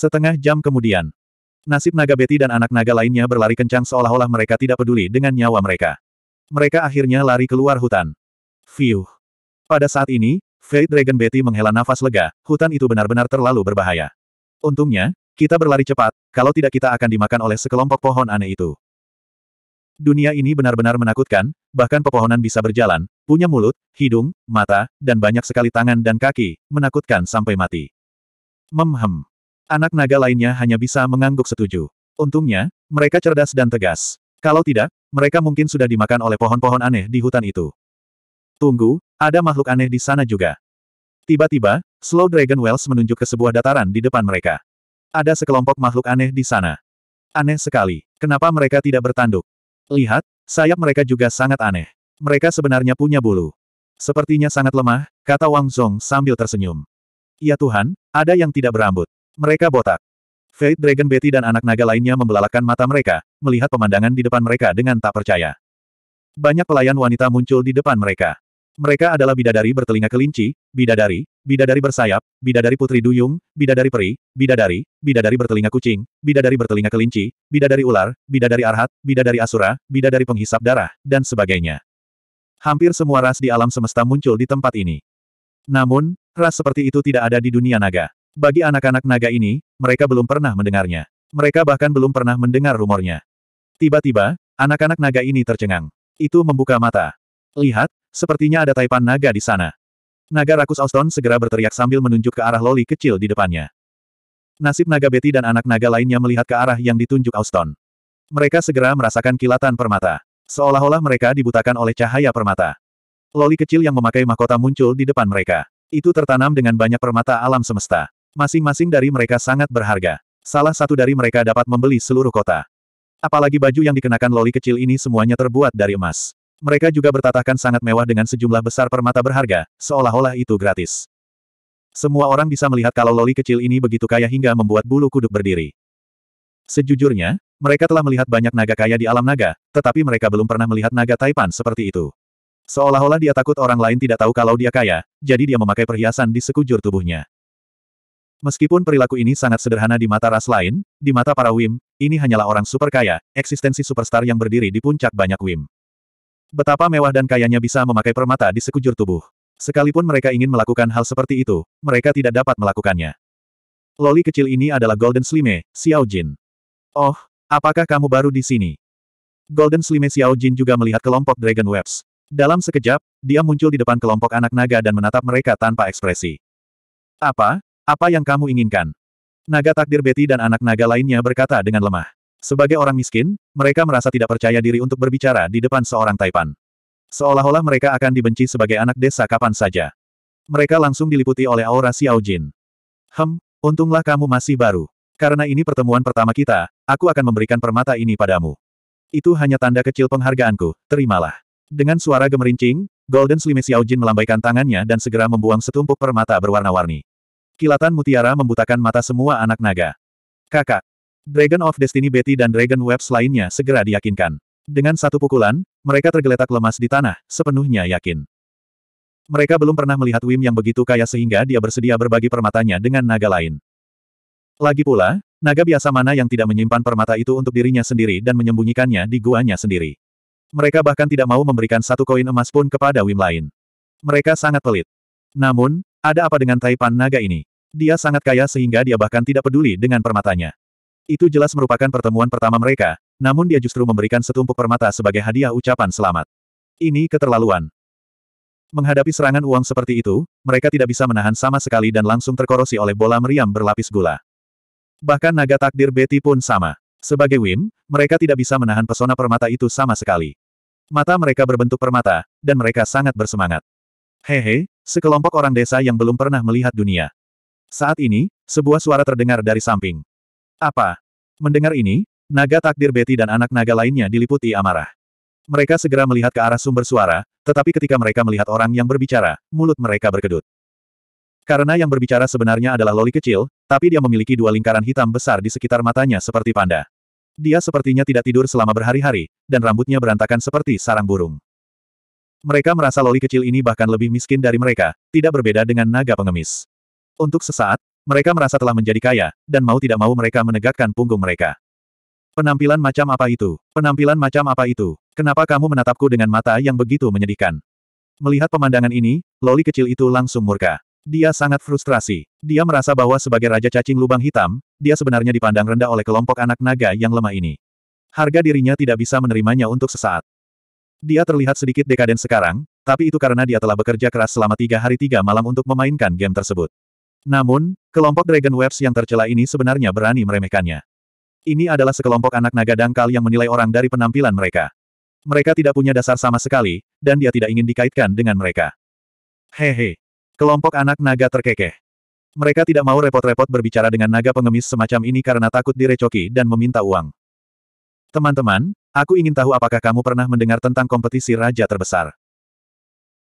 Setengah jam kemudian, nasib naga Betty dan anak naga lainnya berlari kencang seolah-olah mereka tidak peduli dengan nyawa mereka. Mereka akhirnya lari keluar hutan. Fiuh. Pada saat ini, Fate Dragon Betty menghela nafas lega, hutan itu benar-benar terlalu berbahaya. Untungnya, kita berlari cepat, kalau tidak kita akan dimakan oleh sekelompok pohon aneh itu. Dunia ini benar-benar menakutkan, bahkan pepohonan bisa berjalan, punya mulut, hidung, mata, dan banyak sekali tangan dan kaki, menakutkan sampai mati. Memhem. Anak naga lainnya hanya bisa mengangguk setuju. Untungnya, mereka cerdas dan tegas. Kalau tidak, mereka mungkin sudah dimakan oleh pohon-pohon aneh di hutan itu. Tunggu, ada makhluk aneh di sana juga. Tiba-tiba, Slow Dragon Wells menunjuk ke sebuah dataran di depan mereka. Ada sekelompok makhluk aneh di sana. Aneh sekali, kenapa mereka tidak bertanduk? Lihat, sayap mereka juga sangat aneh. Mereka sebenarnya punya bulu. Sepertinya sangat lemah, kata Wang Zhong sambil tersenyum. Ya Tuhan, ada yang tidak berambut. Mereka botak. Fate Dragon Betty dan anak naga lainnya membelalakan mata mereka, melihat pemandangan di depan mereka dengan tak percaya. Banyak pelayan wanita muncul di depan mereka. Mereka adalah bidadari bertelinga kelinci, bidadari, bidadari bersayap, bidadari putri duyung, bidadari peri, bidadari, bidadari bertelinga kucing, bidadari bertelinga kelinci, bidadari ular, bidadari arhat, bidadari asura, bidadari penghisap darah, dan sebagainya. Hampir semua ras di alam semesta muncul di tempat ini. Namun, ras seperti itu tidak ada di dunia naga. Bagi anak-anak naga ini, mereka belum pernah mendengarnya. Mereka bahkan belum pernah mendengar rumornya. Tiba-tiba, anak-anak naga ini tercengang. Itu membuka mata. Lihat, sepertinya ada taipan naga di sana. Naga rakus Auston segera berteriak sambil menunjuk ke arah loli kecil di depannya. Nasib naga Betty dan anak naga lainnya melihat ke arah yang ditunjuk Auston. Mereka segera merasakan kilatan permata. Seolah-olah mereka dibutakan oleh cahaya permata. Loli kecil yang memakai mahkota muncul di depan mereka. Itu tertanam dengan banyak permata alam semesta. Masing-masing dari mereka sangat berharga. Salah satu dari mereka dapat membeli seluruh kota. Apalagi baju yang dikenakan loli kecil ini semuanya terbuat dari emas. Mereka juga bertatahkan sangat mewah dengan sejumlah besar permata berharga, seolah-olah itu gratis. Semua orang bisa melihat kalau loli kecil ini begitu kaya hingga membuat bulu kuduk berdiri. Sejujurnya, mereka telah melihat banyak naga kaya di alam naga, tetapi mereka belum pernah melihat naga Taipan seperti itu. Seolah-olah dia takut orang lain tidak tahu kalau dia kaya, jadi dia memakai perhiasan di sekujur tubuhnya. Meskipun perilaku ini sangat sederhana di mata ras lain, di mata para Wim, ini hanyalah orang super kaya, eksistensi superstar yang berdiri di puncak banyak Wim. Betapa mewah dan kayanya bisa memakai permata di sekujur tubuh. Sekalipun mereka ingin melakukan hal seperti itu, mereka tidak dapat melakukannya. Loli kecil ini adalah Golden Slime, Xiao Jin. Oh, apakah kamu baru di sini? Golden Slime Xiao Jin juga melihat kelompok Dragon Webs. Dalam sekejap, dia muncul di depan kelompok anak naga dan menatap mereka tanpa ekspresi. Apa, apa yang kamu inginkan? Naga takdir Betty dan anak naga lainnya berkata dengan lemah. Sebagai orang miskin, mereka merasa tidak percaya diri untuk berbicara di depan seorang Taipan. Seolah-olah mereka akan dibenci sebagai anak desa kapan saja. Mereka langsung diliputi oleh aura Xiao Jin. Hem, untunglah kamu masih baru. Karena ini pertemuan pertama kita, aku akan memberikan permata ini padamu. Itu hanya tanda kecil penghargaanku, terimalah. Dengan suara gemerincing, Golden Slime Jin melambaikan tangannya dan segera membuang setumpuk permata berwarna-warni. Kilatan mutiara membutakan mata semua anak naga. Kakak. Dragon of Destiny Betty dan Dragon Webs lainnya segera diyakinkan. Dengan satu pukulan, mereka tergeletak lemas di tanah, sepenuhnya yakin. Mereka belum pernah melihat Wim yang begitu kaya sehingga dia bersedia berbagi permatanya dengan naga lain. Lagi pula, naga biasa mana yang tidak menyimpan permata itu untuk dirinya sendiri dan menyembunyikannya di guanya sendiri. Mereka bahkan tidak mau memberikan satu koin emas pun kepada Wim lain. Mereka sangat pelit. Namun, ada apa dengan taipan naga ini? Dia sangat kaya sehingga dia bahkan tidak peduli dengan permatanya. Itu jelas merupakan pertemuan pertama mereka, namun dia justru memberikan setumpuk permata sebagai hadiah ucapan selamat. Ini keterlaluan. Menghadapi serangan uang seperti itu, mereka tidak bisa menahan sama sekali dan langsung terkorosi oleh bola meriam berlapis gula. Bahkan naga takdir Betty pun sama. Sebagai Wim, mereka tidak bisa menahan pesona permata itu sama sekali. Mata mereka berbentuk permata, dan mereka sangat bersemangat. Hehe, sekelompok orang desa yang belum pernah melihat dunia. Saat ini, sebuah suara terdengar dari samping. Apa? Mendengar ini, naga takdir Betty dan anak naga lainnya diliputi amarah. Mereka segera melihat ke arah sumber suara, tetapi ketika mereka melihat orang yang berbicara, mulut mereka berkedut. Karena yang berbicara sebenarnya adalah loli kecil, tapi dia memiliki dua lingkaran hitam besar di sekitar matanya seperti panda. Dia sepertinya tidak tidur selama berhari-hari, dan rambutnya berantakan seperti sarang burung. Mereka merasa loli kecil ini bahkan lebih miskin dari mereka, tidak berbeda dengan naga pengemis. Untuk sesaat, mereka merasa telah menjadi kaya, dan mau tidak mau mereka menegakkan punggung mereka. Penampilan macam apa itu? Penampilan macam apa itu? Kenapa kamu menatapku dengan mata yang begitu menyedihkan? Melihat pemandangan ini, Loli kecil itu langsung murka. Dia sangat frustrasi. Dia merasa bahwa sebagai Raja Cacing Lubang Hitam, dia sebenarnya dipandang rendah oleh kelompok anak naga yang lemah ini. Harga dirinya tidak bisa menerimanya untuk sesaat. Dia terlihat sedikit dekaden sekarang, tapi itu karena dia telah bekerja keras selama tiga hari tiga malam untuk memainkan game tersebut. Namun, kelompok Dragon Webs yang tercela ini sebenarnya berani meremehkannya. Ini adalah sekelompok anak naga dangkal yang menilai orang dari penampilan mereka. Mereka tidak punya dasar sama sekali, dan dia tidak ingin dikaitkan dengan mereka. Hehe. Kelompok anak naga terkekeh. Mereka tidak mau repot-repot berbicara dengan naga pengemis semacam ini karena takut direcoki dan meminta uang. Teman-teman, aku ingin tahu apakah kamu pernah mendengar tentang kompetisi raja terbesar.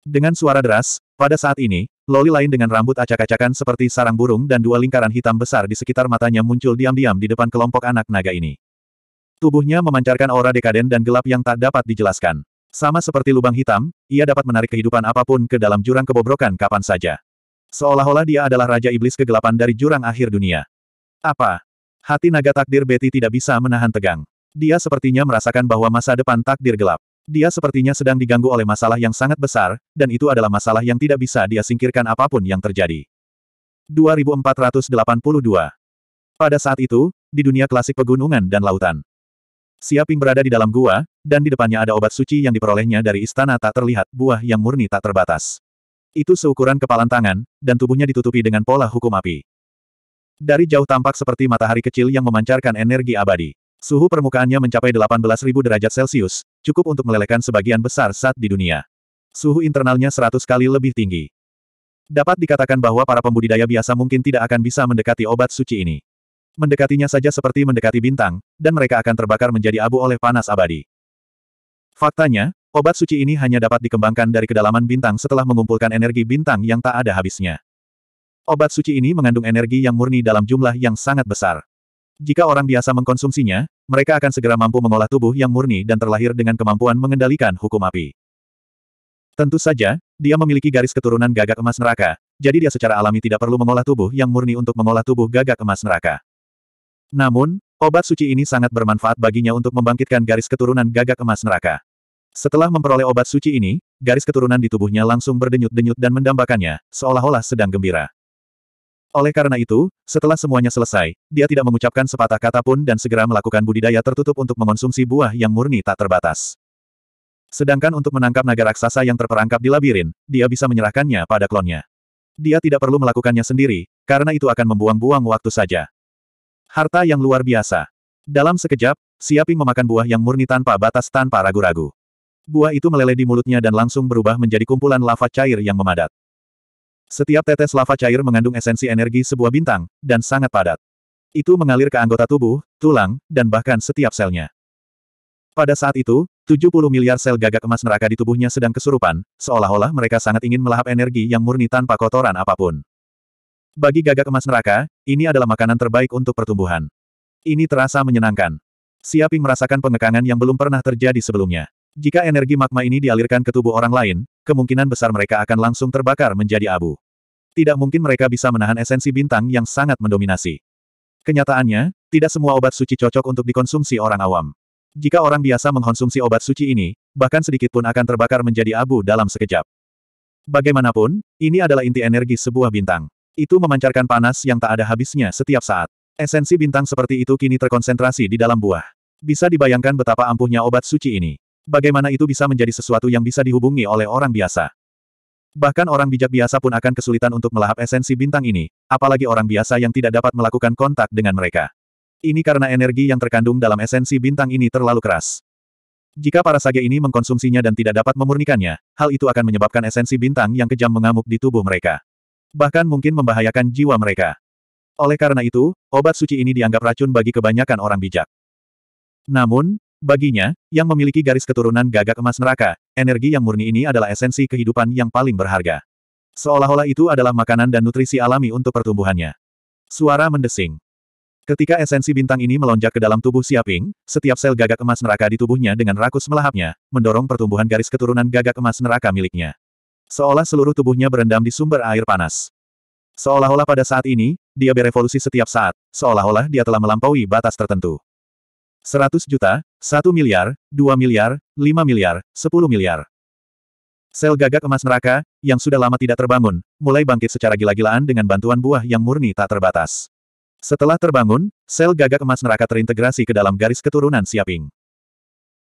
Dengan suara deras, pada saat ini, Loli lain dengan rambut acak-acakan seperti sarang burung dan dua lingkaran hitam besar di sekitar matanya muncul diam-diam di depan kelompok anak naga ini. Tubuhnya memancarkan aura dekaden dan gelap yang tak dapat dijelaskan. Sama seperti lubang hitam, ia dapat menarik kehidupan apapun ke dalam jurang kebobrokan kapan saja. Seolah-olah dia adalah Raja Iblis kegelapan dari jurang akhir dunia. Apa? Hati naga takdir Betty tidak bisa menahan tegang. Dia sepertinya merasakan bahwa masa depan takdir gelap. Dia sepertinya sedang diganggu oleh masalah yang sangat besar, dan itu adalah masalah yang tidak bisa dia singkirkan apapun yang terjadi. 2482 Pada saat itu, di dunia klasik pegunungan dan lautan. Siaping berada di dalam gua, dan di depannya ada obat suci yang diperolehnya dari istana tak terlihat, buah yang murni tak terbatas. Itu seukuran kepalan tangan, dan tubuhnya ditutupi dengan pola hukum api. Dari jauh tampak seperti matahari kecil yang memancarkan energi abadi. Suhu permukaannya mencapai 18.000 derajat Celcius, cukup untuk melelehkan sebagian besar zat di dunia. Suhu internalnya 100 kali lebih tinggi. Dapat dikatakan bahwa para pembudidaya biasa mungkin tidak akan bisa mendekati obat suci ini. Mendekatinya saja seperti mendekati bintang, dan mereka akan terbakar menjadi abu oleh panas abadi. Faktanya, obat suci ini hanya dapat dikembangkan dari kedalaman bintang setelah mengumpulkan energi bintang yang tak ada habisnya. Obat suci ini mengandung energi yang murni dalam jumlah yang sangat besar. Jika orang biasa mengkonsumsinya, mereka akan segera mampu mengolah tubuh yang murni dan terlahir dengan kemampuan mengendalikan hukum api. Tentu saja, dia memiliki garis keturunan gagak emas neraka, jadi dia secara alami tidak perlu mengolah tubuh yang murni untuk mengolah tubuh gagak emas neraka. Namun, obat suci ini sangat bermanfaat baginya untuk membangkitkan garis keturunan gagak emas neraka. Setelah memperoleh obat suci ini, garis keturunan di tubuhnya langsung berdenyut-denyut dan mendambakannya, seolah-olah sedang gembira. Oleh karena itu, setelah semuanya selesai, dia tidak mengucapkan sepatah kata pun dan segera melakukan budidaya tertutup untuk mengonsumsi buah yang murni tak terbatas. Sedangkan untuk menangkap naga raksasa yang terperangkap di labirin, dia bisa menyerahkannya pada klonnya. Dia tidak perlu melakukannya sendiri, karena itu akan membuang-buang waktu saja. Harta yang luar biasa. Dalam sekejap, Siaping memakan buah yang murni tanpa batas tanpa ragu-ragu. Buah itu meleleh di mulutnya dan langsung berubah menjadi kumpulan lava cair yang memadat. Setiap tetes lava cair mengandung esensi energi sebuah bintang, dan sangat padat. Itu mengalir ke anggota tubuh, tulang, dan bahkan setiap selnya. Pada saat itu, 70 miliar sel gagak emas neraka di tubuhnya sedang kesurupan, seolah-olah mereka sangat ingin melahap energi yang murni tanpa kotoran apapun. Bagi gagak emas neraka, ini adalah makanan terbaik untuk pertumbuhan. Ini terasa menyenangkan. Siaping merasakan pengekangan yang belum pernah terjadi sebelumnya. Jika energi magma ini dialirkan ke tubuh orang lain, kemungkinan besar mereka akan langsung terbakar menjadi abu. Tidak mungkin mereka bisa menahan esensi bintang yang sangat mendominasi. Kenyataannya, tidak semua obat suci cocok untuk dikonsumsi orang awam. Jika orang biasa mengkonsumsi obat suci ini, bahkan sedikit pun akan terbakar menjadi abu dalam sekejap. Bagaimanapun, ini adalah inti energi sebuah bintang. Itu memancarkan panas yang tak ada habisnya setiap saat. Esensi bintang seperti itu kini terkonsentrasi di dalam buah. Bisa dibayangkan betapa ampuhnya obat suci ini. Bagaimana itu bisa menjadi sesuatu yang bisa dihubungi oleh orang biasa? Bahkan orang bijak biasa pun akan kesulitan untuk melahap esensi bintang ini, apalagi orang biasa yang tidak dapat melakukan kontak dengan mereka. Ini karena energi yang terkandung dalam esensi bintang ini terlalu keras. Jika para sage ini mengkonsumsinya dan tidak dapat memurnikannya, hal itu akan menyebabkan esensi bintang yang kejam mengamuk di tubuh mereka. Bahkan mungkin membahayakan jiwa mereka. Oleh karena itu, obat suci ini dianggap racun bagi kebanyakan orang bijak. Namun, Baginya, yang memiliki garis keturunan gagak emas neraka, energi yang murni ini adalah esensi kehidupan yang paling berharga. Seolah-olah itu adalah makanan dan nutrisi alami untuk pertumbuhannya. Suara mendesing. Ketika esensi bintang ini melonjak ke dalam tubuh Siaping, setiap sel gagak emas neraka di tubuhnya dengan rakus melahapnya, mendorong pertumbuhan garis keturunan gagak emas neraka miliknya. Seolah seluruh tubuhnya berendam di sumber air panas. Seolah-olah pada saat ini, dia berevolusi setiap saat, seolah-olah dia telah melampaui batas tertentu. 100 juta, 1 miliar, 2 miliar, 5 miliar, 10 miliar. Sel gagak emas neraka, yang sudah lama tidak terbangun, mulai bangkit secara gila-gilaan dengan bantuan buah yang murni tak terbatas. Setelah terbangun, sel gagak emas neraka terintegrasi ke dalam garis keturunan siaping.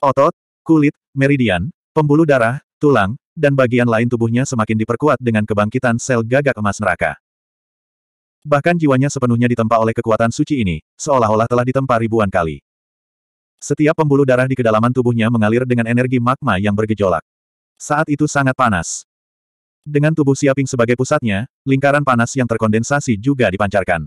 Otot, kulit, meridian, pembuluh darah, tulang, dan bagian lain tubuhnya semakin diperkuat dengan kebangkitan sel gagak emas neraka. Bahkan jiwanya sepenuhnya ditempa oleh kekuatan suci ini, seolah-olah telah ditempa ribuan kali. Setiap pembuluh darah di kedalaman tubuhnya mengalir dengan energi magma yang bergejolak. Saat itu sangat panas. Dengan tubuh Siaping sebagai pusatnya, lingkaran panas yang terkondensasi juga dipancarkan.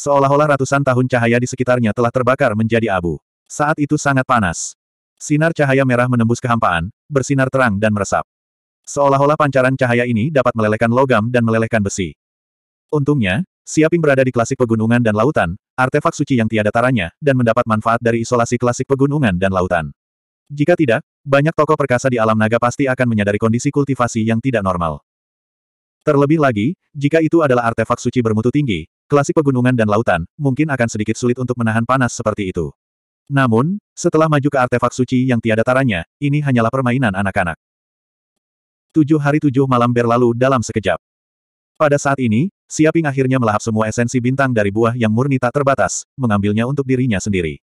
Seolah-olah ratusan tahun cahaya di sekitarnya telah terbakar menjadi abu. Saat itu sangat panas. Sinar cahaya merah menembus kehampaan, bersinar terang dan meresap. Seolah-olah pancaran cahaya ini dapat melelehkan logam dan melelehkan besi. Untungnya, Siaping berada di klasik pegunungan dan lautan, artefak suci yang tiada taranya, dan mendapat manfaat dari isolasi klasik pegunungan dan lautan. Jika tidak, banyak tokoh perkasa di alam naga pasti akan menyadari kondisi kultivasi yang tidak normal. Terlebih lagi, jika itu adalah artefak suci bermutu tinggi, klasik pegunungan dan lautan, mungkin akan sedikit sulit untuk menahan panas seperti itu. Namun, setelah maju ke artefak suci yang tiada taranya, ini hanyalah permainan anak-anak. Tujuh hari tujuh malam berlalu dalam sekejap. Pada saat ini, Siaping akhirnya melahap semua esensi bintang dari buah yang murni tak terbatas, mengambilnya untuk dirinya sendiri.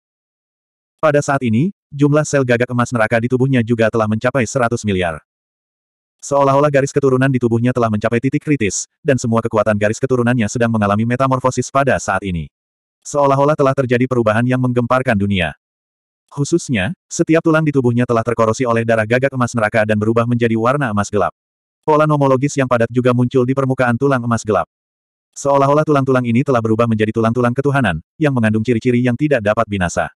Pada saat ini, jumlah sel gagak emas neraka di tubuhnya juga telah mencapai 100 miliar. Seolah-olah garis keturunan di tubuhnya telah mencapai titik kritis, dan semua kekuatan garis keturunannya sedang mengalami metamorfosis pada saat ini. Seolah-olah telah terjadi perubahan yang menggemparkan dunia. Khususnya, setiap tulang di tubuhnya telah terkorosi oleh darah gagak emas neraka dan berubah menjadi warna emas gelap. Pola nomologis yang padat juga muncul di permukaan tulang emas gelap. Seolah-olah tulang-tulang ini telah berubah menjadi tulang-tulang ketuhanan, yang mengandung ciri-ciri yang tidak dapat binasa.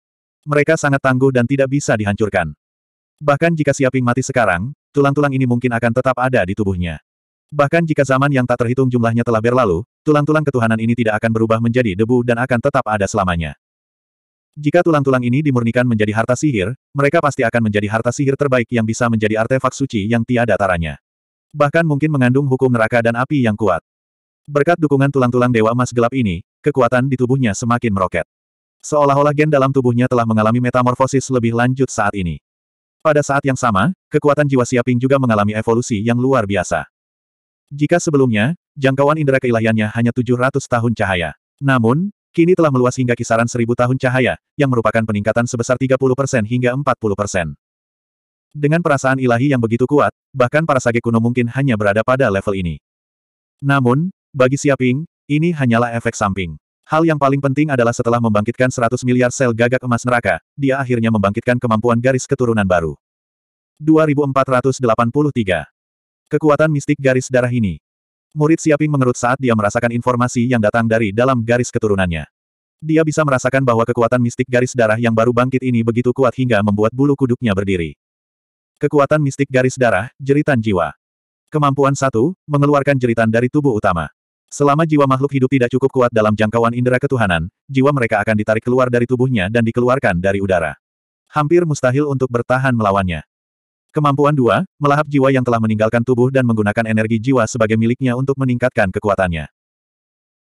Mereka sangat tangguh dan tidak bisa dihancurkan. Bahkan jika Siaping mati sekarang, tulang-tulang ini mungkin akan tetap ada di tubuhnya. Bahkan jika zaman yang tak terhitung jumlahnya telah berlalu, tulang-tulang ketuhanan ini tidak akan berubah menjadi debu dan akan tetap ada selamanya. Jika tulang-tulang ini dimurnikan menjadi harta sihir, mereka pasti akan menjadi harta sihir terbaik yang bisa menjadi artefak suci yang tiada taranya. Bahkan mungkin mengandung hukum neraka dan api yang kuat. Berkat dukungan tulang-tulang Dewa emas Gelap ini, kekuatan di tubuhnya semakin meroket. Seolah-olah gen dalam tubuhnya telah mengalami metamorfosis lebih lanjut saat ini. Pada saat yang sama, kekuatan jiwa Siaping juga mengalami evolusi yang luar biasa. Jika sebelumnya, jangkauan indera keilahiannya hanya 700 tahun cahaya. Namun, kini telah meluas hingga kisaran 1000 tahun cahaya, yang merupakan peningkatan sebesar 30% hingga 40%. Dengan perasaan ilahi yang begitu kuat, bahkan para sage kuno mungkin hanya berada pada level ini. Namun, bagi Siaping, ini hanyalah efek samping. Hal yang paling penting adalah setelah membangkitkan 100 miliar sel gagak emas neraka, dia akhirnya membangkitkan kemampuan garis keturunan baru. 2483. Kekuatan mistik garis darah ini. Murid Siaping mengerut saat dia merasakan informasi yang datang dari dalam garis keturunannya. Dia bisa merasakan bahwa kekuatan mistik garis darah yang baru bangkit ini begitu kuat hingga membuat bulu kuduknya berdiri. Kekuatan mistik garis darah, jeritan jiwa. Kemampuan satu, mengeluarkan jeritan dari tubuh utama. Selama jiwa makhluk hidup tidak cukup kuat dalam jangkauan indera ketuhanan, jiwa mereka akan ditarik keluar dari tubuhnya dan dikeluarkan dari udara. Hampir mustahil untuk bertahan melawannya. Kemampuan dua, melahap jiwa yang telah meninggalkan tubuh dan menggunakan energi jiwa sebagai miliknya untuk meningkatkan kekuatannya.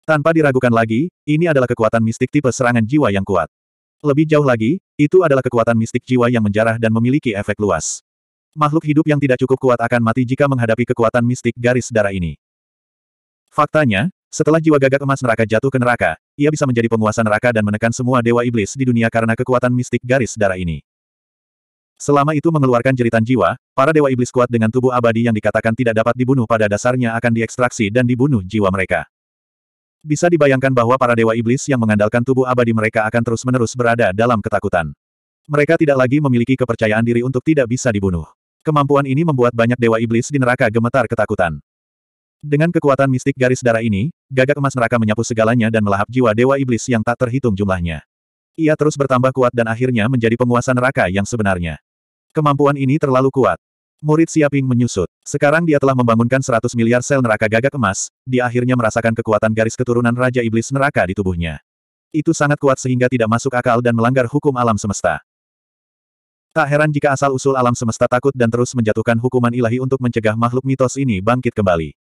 Tanpa diragukan lagi, ini adalah kekuatan mistik tipe serangan jiwa yang kuat. Lebih jauh lagi, itu adalah kekuatan mistik jiwa yang menjarah dan memiliki efek luas. Makhluk hidup yang tidak cukup kuat akan mati jika menghadapi kekuatan mistik garis darah ini. Faktanya, setelah jiwa gagak emas neraka jatuh ke neraka, ia bisa menjadi penguasa neraka dan menekan semua dewa iblis di dunia karena kekuatan mistik garis darah ini. Selama itu mengeluarkan jeritan jiwa, para dewa iblis kuat dengan tubuh abadi yang dikatakan tidak dapat dibunuh pada dasarnya akan diekstraksi dan dibunuh jiwa mereka. Bisa dibayangkan bahwa para dewa iblis yang mengandalkan tubuh abadi mereka akan terus-menerus berada dalam ketakutan. Mereka tidak lagi memiliki kepercayaan diri untuk tidak bisa dibunuh. Kemampuan ini membuat banyak dewa iblis di neraka gemetar ketakutan. Dengan kekuatan mistik garis darah ini, gagak emas neraka menyapu segalanya dan melahap jiwa dewa iblis yang tak terhitung jumlahnya. Ia terus bertambah kuat dan akhirnya menjadi penguasa neraka yang sebenarnya. Kemampuan ini terlalu kuat. Murid Siaping menyusut. Sekarang dia telah membangunkan 100 miliar sel neraka gagak emas, dia akhirnya merasakan kekuatan garis keturunan Raja Iblis neraka di tubuhnya. Itu sangat kuat sehingga tidak masuk akal dan melanggar hukum alam semesta. Tak heran jika asal-usul alam semesta takut dan terus menjatuhkan hukuman ilahi untuk mencegah makhluk mitos ini bangkit kembali.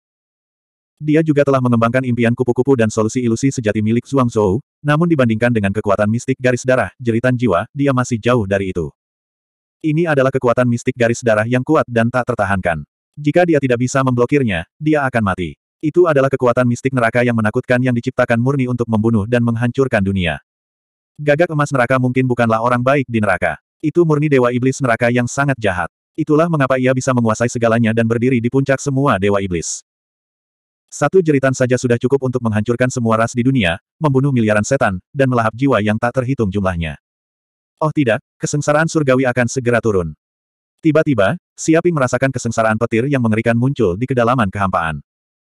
Dia juga telah mengembangkan impian kupu-kupu dan solusi ilusi sejati milik Zhuang Zhou, namun dibandingkan dengan kekuatan mistik garis darah, jeritan jiwa, dia masih jauh dari itu. Ini adalah kekuatan mistik garis darah yang kuat dan tak tertahankan. Jika dia tidak bisa memblokirnya, dia akan mati. Itu adalah kekuatan mistik neraka yang menakutkan yang diciptakan murni untuk membunuh dan menghancurkan dunia. Gagak emas neraka mungkin bukanlah orang baik di neraka. Itu murni dewa iblis neraka yang sangat jahat. Itulah mengapa ia bisa menguasai segalanya dan berdiri di puncak semua dewa iblis. Satu jeritan saja sudah cukup untuk menghancurkan semua ras di dunia, membunuh miliaran setan, dan melahap jiwa yang tak terhitung jumlahnya. Oh tidak, kesengsaraan surgawi akan segera turun. Tiba-tiba, Siaping merasakan kesengsaraan petir yang mengerikan muncul di kedalaman kehampaan.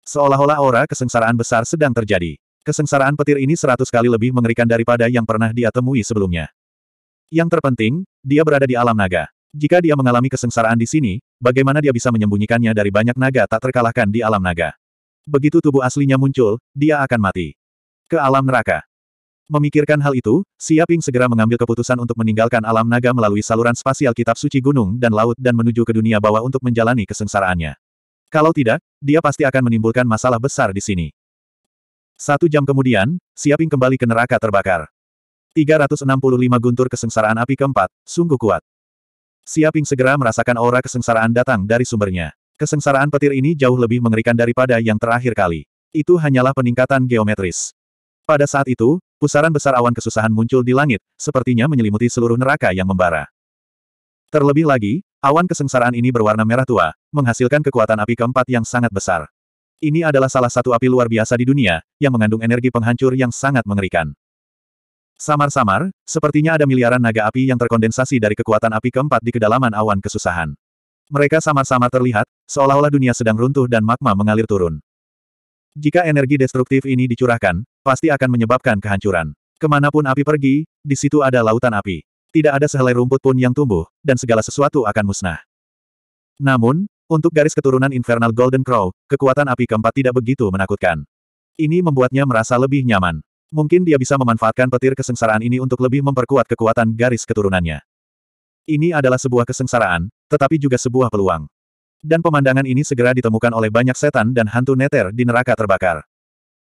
Seolah-olah aura kesengsaraan besar sedang terjadi. Kesengsaraan petir ini seratus kali lebih mengerikan daripada yang pernah dia temui sebelumnya. Yang terpenting, dia berada di alam naga. Jika dia mengalami kesengsaraan di sini, bagaimana dia bisa menyembunyikannya dari banyak naga tak terkalahkan di alam naga? Begitu tubuh aslinya muncul, dia akan mati. Ke alam neraka. Memikirkan hal itu, Siaping segera mengambil keputusan untuk meninggalkan alam naga melalui saluran spasial kitab suci gunung dan laut dan menuju ke dunia bawah untuk menjalani kesengsaraannya. Kalau tidak, dia pasti akan menimbulkan masalah besar di sini. Satu jam kemudian, Siaping kembali ke neraka terbakar. 365 guntur kesengsaraan api keempat, sungguh kuat. Siaping segera merasakan aura kesengsaraan datang dari sumbernya. Kesengsaraan petir ini jauh lebih mengerikan daripada yang terakhir kali. Itu hanyalah peningkatan geometris. Pada saat itu, pusaran besar awan kesusahan muncul di langit, sepertinya menyelimuti seluruh neraka yang membara. Terlebih lagi, awan kesengsaraan ini berwarna merah tua, menghasilkan kekuatan api keempat yang sangat besar. Ini adalah salah satu api luar biasa di dunia, yang mengandung energi penghancur yang sangat mengerikan. Samar-samar, sepertinya ada miliaran naga api yang terkondensasi dari kekuatan api keempat di kedalaman awan kesusahan. Mereka samar sama terlihat, seolah-olah dunia sedang runtuh dan magma mengalir turun. Jika energi destruktif ini dicurahkan, pasti akan menyebabkan kehancuran. Kemanapun api pergi, di situ ada lautan api. Tidak ada sehelai rumput pun yang tumbuh, dan segala sesuatu akan musnah. Namun, untuk garis keturunan Infernal Golden Crow, kekuatan api keempat tidak begitu menakutkan. Ini membuatnya merasa lebih nyaman. Mungkin dia bisa memanfaatkan petir kesengsaraan ini untuk lebih memperkuat kekuatan garis keturunannya. Ini adalah sebuah kesengsaraan, tetapi juga sebuah peluang. Dan pemandangan ini segera ditemukan oleh banyak setan dan hantu neter di neraka terbakar.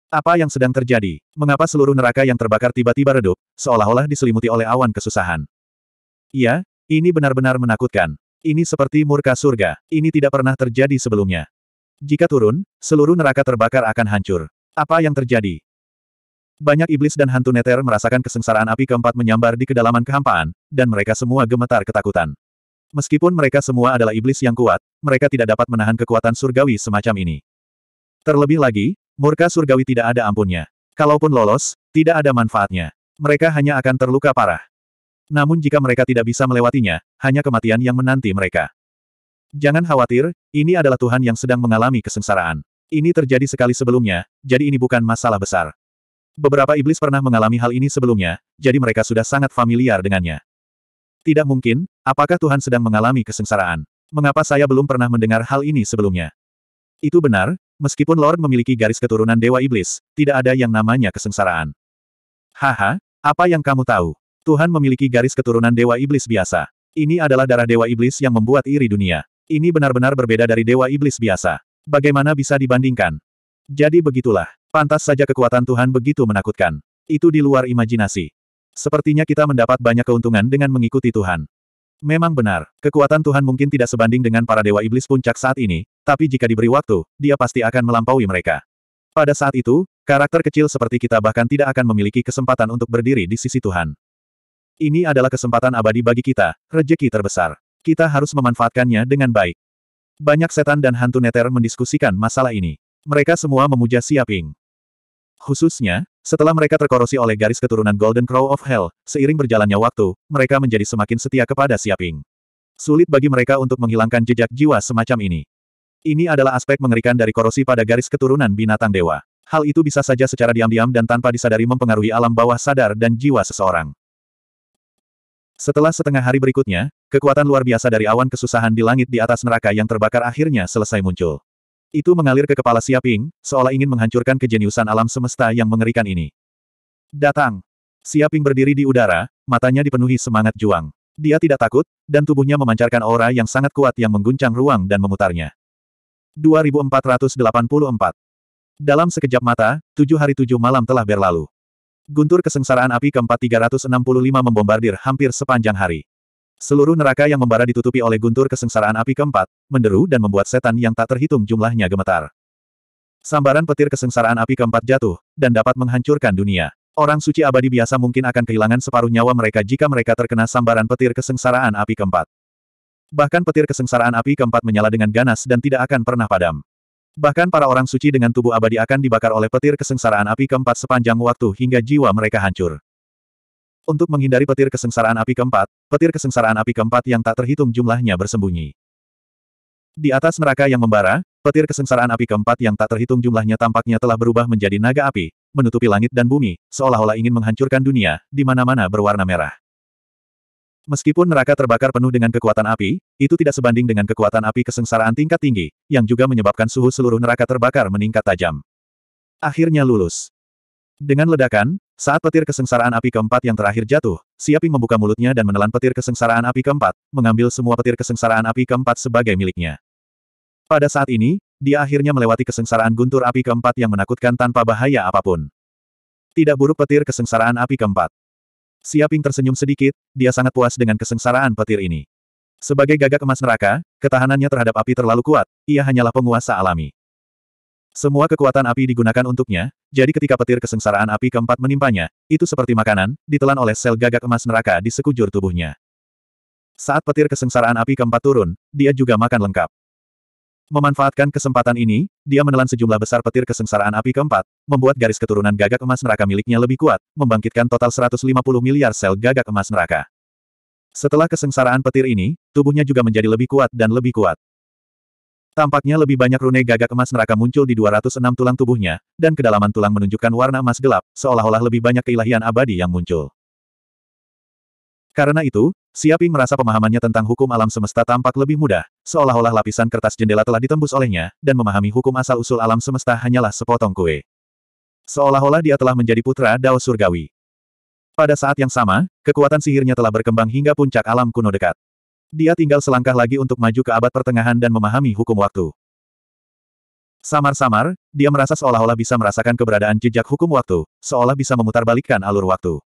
Apa yang sedang terjadi? Mengapa seluruh neraka yang terbakar tiba-tiba redup, seolah-olah diselimuti oleh awan kesusahan? Iya, ini benar-benar menakutkan. Ini seperti murka surga, ini tidak pernah terjadi sebelumnya. Jika turun, seluruh neraka terbakar akan hancur. Apa yang terjadi? Banyak iblis dan hantu neter merasakan kesengsaraan api keempat menyambar di kedalaman kehampaan, dan mereka semua gemetar ketakutan. Meskipun mereka semua adalah iblis yang kuat, mereka tidak dapat menahan kekuatan surgawi semacam ini. Terlebih lagi, murka surgawi tidak ada ampunnya. Kalaupun lolos, tidak ada manfaatnya. Mereka hanya akan terluka parah. Namun jika mereka tidak bisa melewatinya, hanya kematian yang menanti mereka. Jangan khawatir, ini adalah Tuhan yang sedang mengalami kesengsaraan. Ini terjadi sekali sebelumnya, jadi ini bukan masalah besar. Beberapa iblis pernah mengalami hal ini sebelumnya, jadi mereka sudah sangat familiar dengannya. Tidak mungkin, Apakah Tuhan sedang mengalami kesengsaraan? Mengapa saya belum pernah mendengar hal ini sebelumnya? Itu benar, meskipun Lord memiliki garis keturunan Dewa Iblis, tidak ada yang namanya kesengsaraan. Haha, apa yang kamu tahu? Tuhan memiliki garis keturunan Dewa Iblis biasa. Ini adalah darah Dewa Iblis yang membuat iri dunia. Ini benar-benar berbeda dari Dewa Iblis biasa. Bagaimana bisa dibandingkan? Jadi begitulah. Pantas saja kekuatan Tuhan begitu menakutkan. Itu di luar imajinasi. Sepertinya kita mendapat banyak keuntungan dengan mengikuti Tuhan. Memang benar, kekuatan Tuhan mungkin tidak sebanding dengan para dewa iblis puncak saat ini, tapi jika diberi waktu, dia pasti akan melampaui mereka. Pada saat itu, karakter kecil seperti kita bahkan tidak akan memiliki kesempatan untuk berdiri di sisi Tuhan. Ini adalah kesempatan abadi bagi kita, rejeki terbesar. Kita harus memanfaatkannya dengan baik. Banyak setan dan hantu neter mendiskusikan masalah ini. Mereka semua memuja Siaping. Khususnya, setelah mereka terkorosi oleh garis keturunan Golden Crow of Hell, seiring berjalannya waktu, mereka menjadi semakin setia kepada Siaping. Sulit bagi mereka untuk menghilangkan jejak jiwa semacam ini. Ini adalah aspek mengerikan dari korosi pada garis keturunan binatang dewa. Hal itu bisa saja secara diam-diam dan tanpa disadari mempengaruhi alam bawah sadar dan jiwa seseorang. Setelah setengah hari berikutnya, kekuatan luar biasa dari awan kesusahan di langit di atas neraka yang terbakar akhirnya selesai muncul. Itu mengalir ke kepala Siaping, seolah ingin menghancurkan kejeniusan alam semesta yang mengerikan ini. Datang! Siaping berdiri di udara, matanya dipenuhi semangat juang. Dia tidak takut, dan tubuhnya memancarkan aura yang sangat kuat yang mengguncang ruang dan memutarnya. 2484 Dalam sekejap mata, tujuh hari tujuh malam telah berlalu. Guntur kesengsaraan api keempat 365 membombardir hampir sepanjang hari. Seluruh neraka yang membara ditutupi oleh guntur kesengsaraan api keempat, menderu dan membuat setan yang tak terhitung jumlahnya gemetar. Sambaran petir kesengsaraan api keempat jatuh, dan dapat menghancurkan dunia. Orang suci abadi biasa mungkin akan kehilangan separuh nyawa mereka jika mereka terkena sambaran petir kesengsaraan api keempat. Bahkan petir kesengsaraan api keempat menyala dengan ganas dan tidak akan pernah padam. Bahkan para orang suci dengan tubuh abadi akan dibakar oleh petir kesengsaraan api keempat sepanjang waktu hingga jiwa mereka hancur. Untuk menghindari petir kesengsaraan api keempat, petir kesengsaraan api keempat yang tak terhitung jumlahnya bersembunyi. Di atas neraka yang membara, petir kesengsaraan api keempat yang tak terhitung jumlahnya tampaknya telah berubah menjadi naga api, menutupi langit dan bumi, seolah-olah ingin menghancurkan dunia, di mana-mana berwarna merah. Meskipun neraka terbakar penuh dengan kekuatan api, itu tidak sebanding dengan kekuatan api kesengsaraan tingkat tinggi, yang juga menyebabkan suhu seluruh neraka terbakar meningkat tajam. Akhirnya lulus. Dengan ledakan, saat petir kesengsaraan api keempat yang terakhir jatuh, Siaping membuka mulutnya dan menelan petir kesengsaraan api keempat, mengambil semua petir kesengsaraan api keempat sebagai miliknya. Pada saat ini, dia akhirnya melewati kesengsaraan guntur api keempat yang menakutkan tanpa bahaya apapun. Tidak buruk petir kesengsaraan api keempat. Siaping tersenyum sedikit, dia sangat puas dengan kesengsaraan petir ini. Sebagai gagak emas neraka, ketahanannya terhadap api terlalu kuat, ia hanyalah penguasa alami. Semua kekuatan api digunakan untuknya, jadi ketika petir kesengsaraan api keempat menimpanya, itu seperti makanan, ditelan oleh sel gagak emas neraka di sekujur tubuhnya. Saat petir kesengsaraan api keempat turun, dia juga makan lengkap. Memanfaatkan kesempatan ini, dia menelan sejumlah besar petir kesengsaraan api keempat, membuat garis keturunan gagak emas neraka miliknya lebih kuat, membangkitkan total 150 miliar sel gagak emas neraka. Setelah kesengsaraan petir ini, tubuhnya juga menjadi lebih kuat dan lebih kuat. Tampaknya lebih banyak rune gagak emas neraka muncul di 206 tulang tubuhnya, dan kedalaman tulang menunjukkan warna emas gelap, seolah-olah lebih banyak keilahian abadi yang muncul. Karena itu, Siaping merasa pemahamannya tentang hukum alam semesta tampak lebih mudah, seolah-olah lapisan kertas jendela telah ditembus olehnya, dan memahami hukum asal-usul alam semesta hanyalah sepotong kue. Seolah-olah dia telah menjadi putra Dao Surgawi. Pada saat yang sama, kekuatan sihirnya telah berkembang hingga puncak alam kuno dekat. Dia tinggal selangkah lagi untuk maju ke abad pertengahan dan memahami hukum waktu. Samar-samar, dia merasa seolah-olah bisa merasakan keberadaan jejak hukum waktu, seolah bisa memutarbalikkan alur waktu.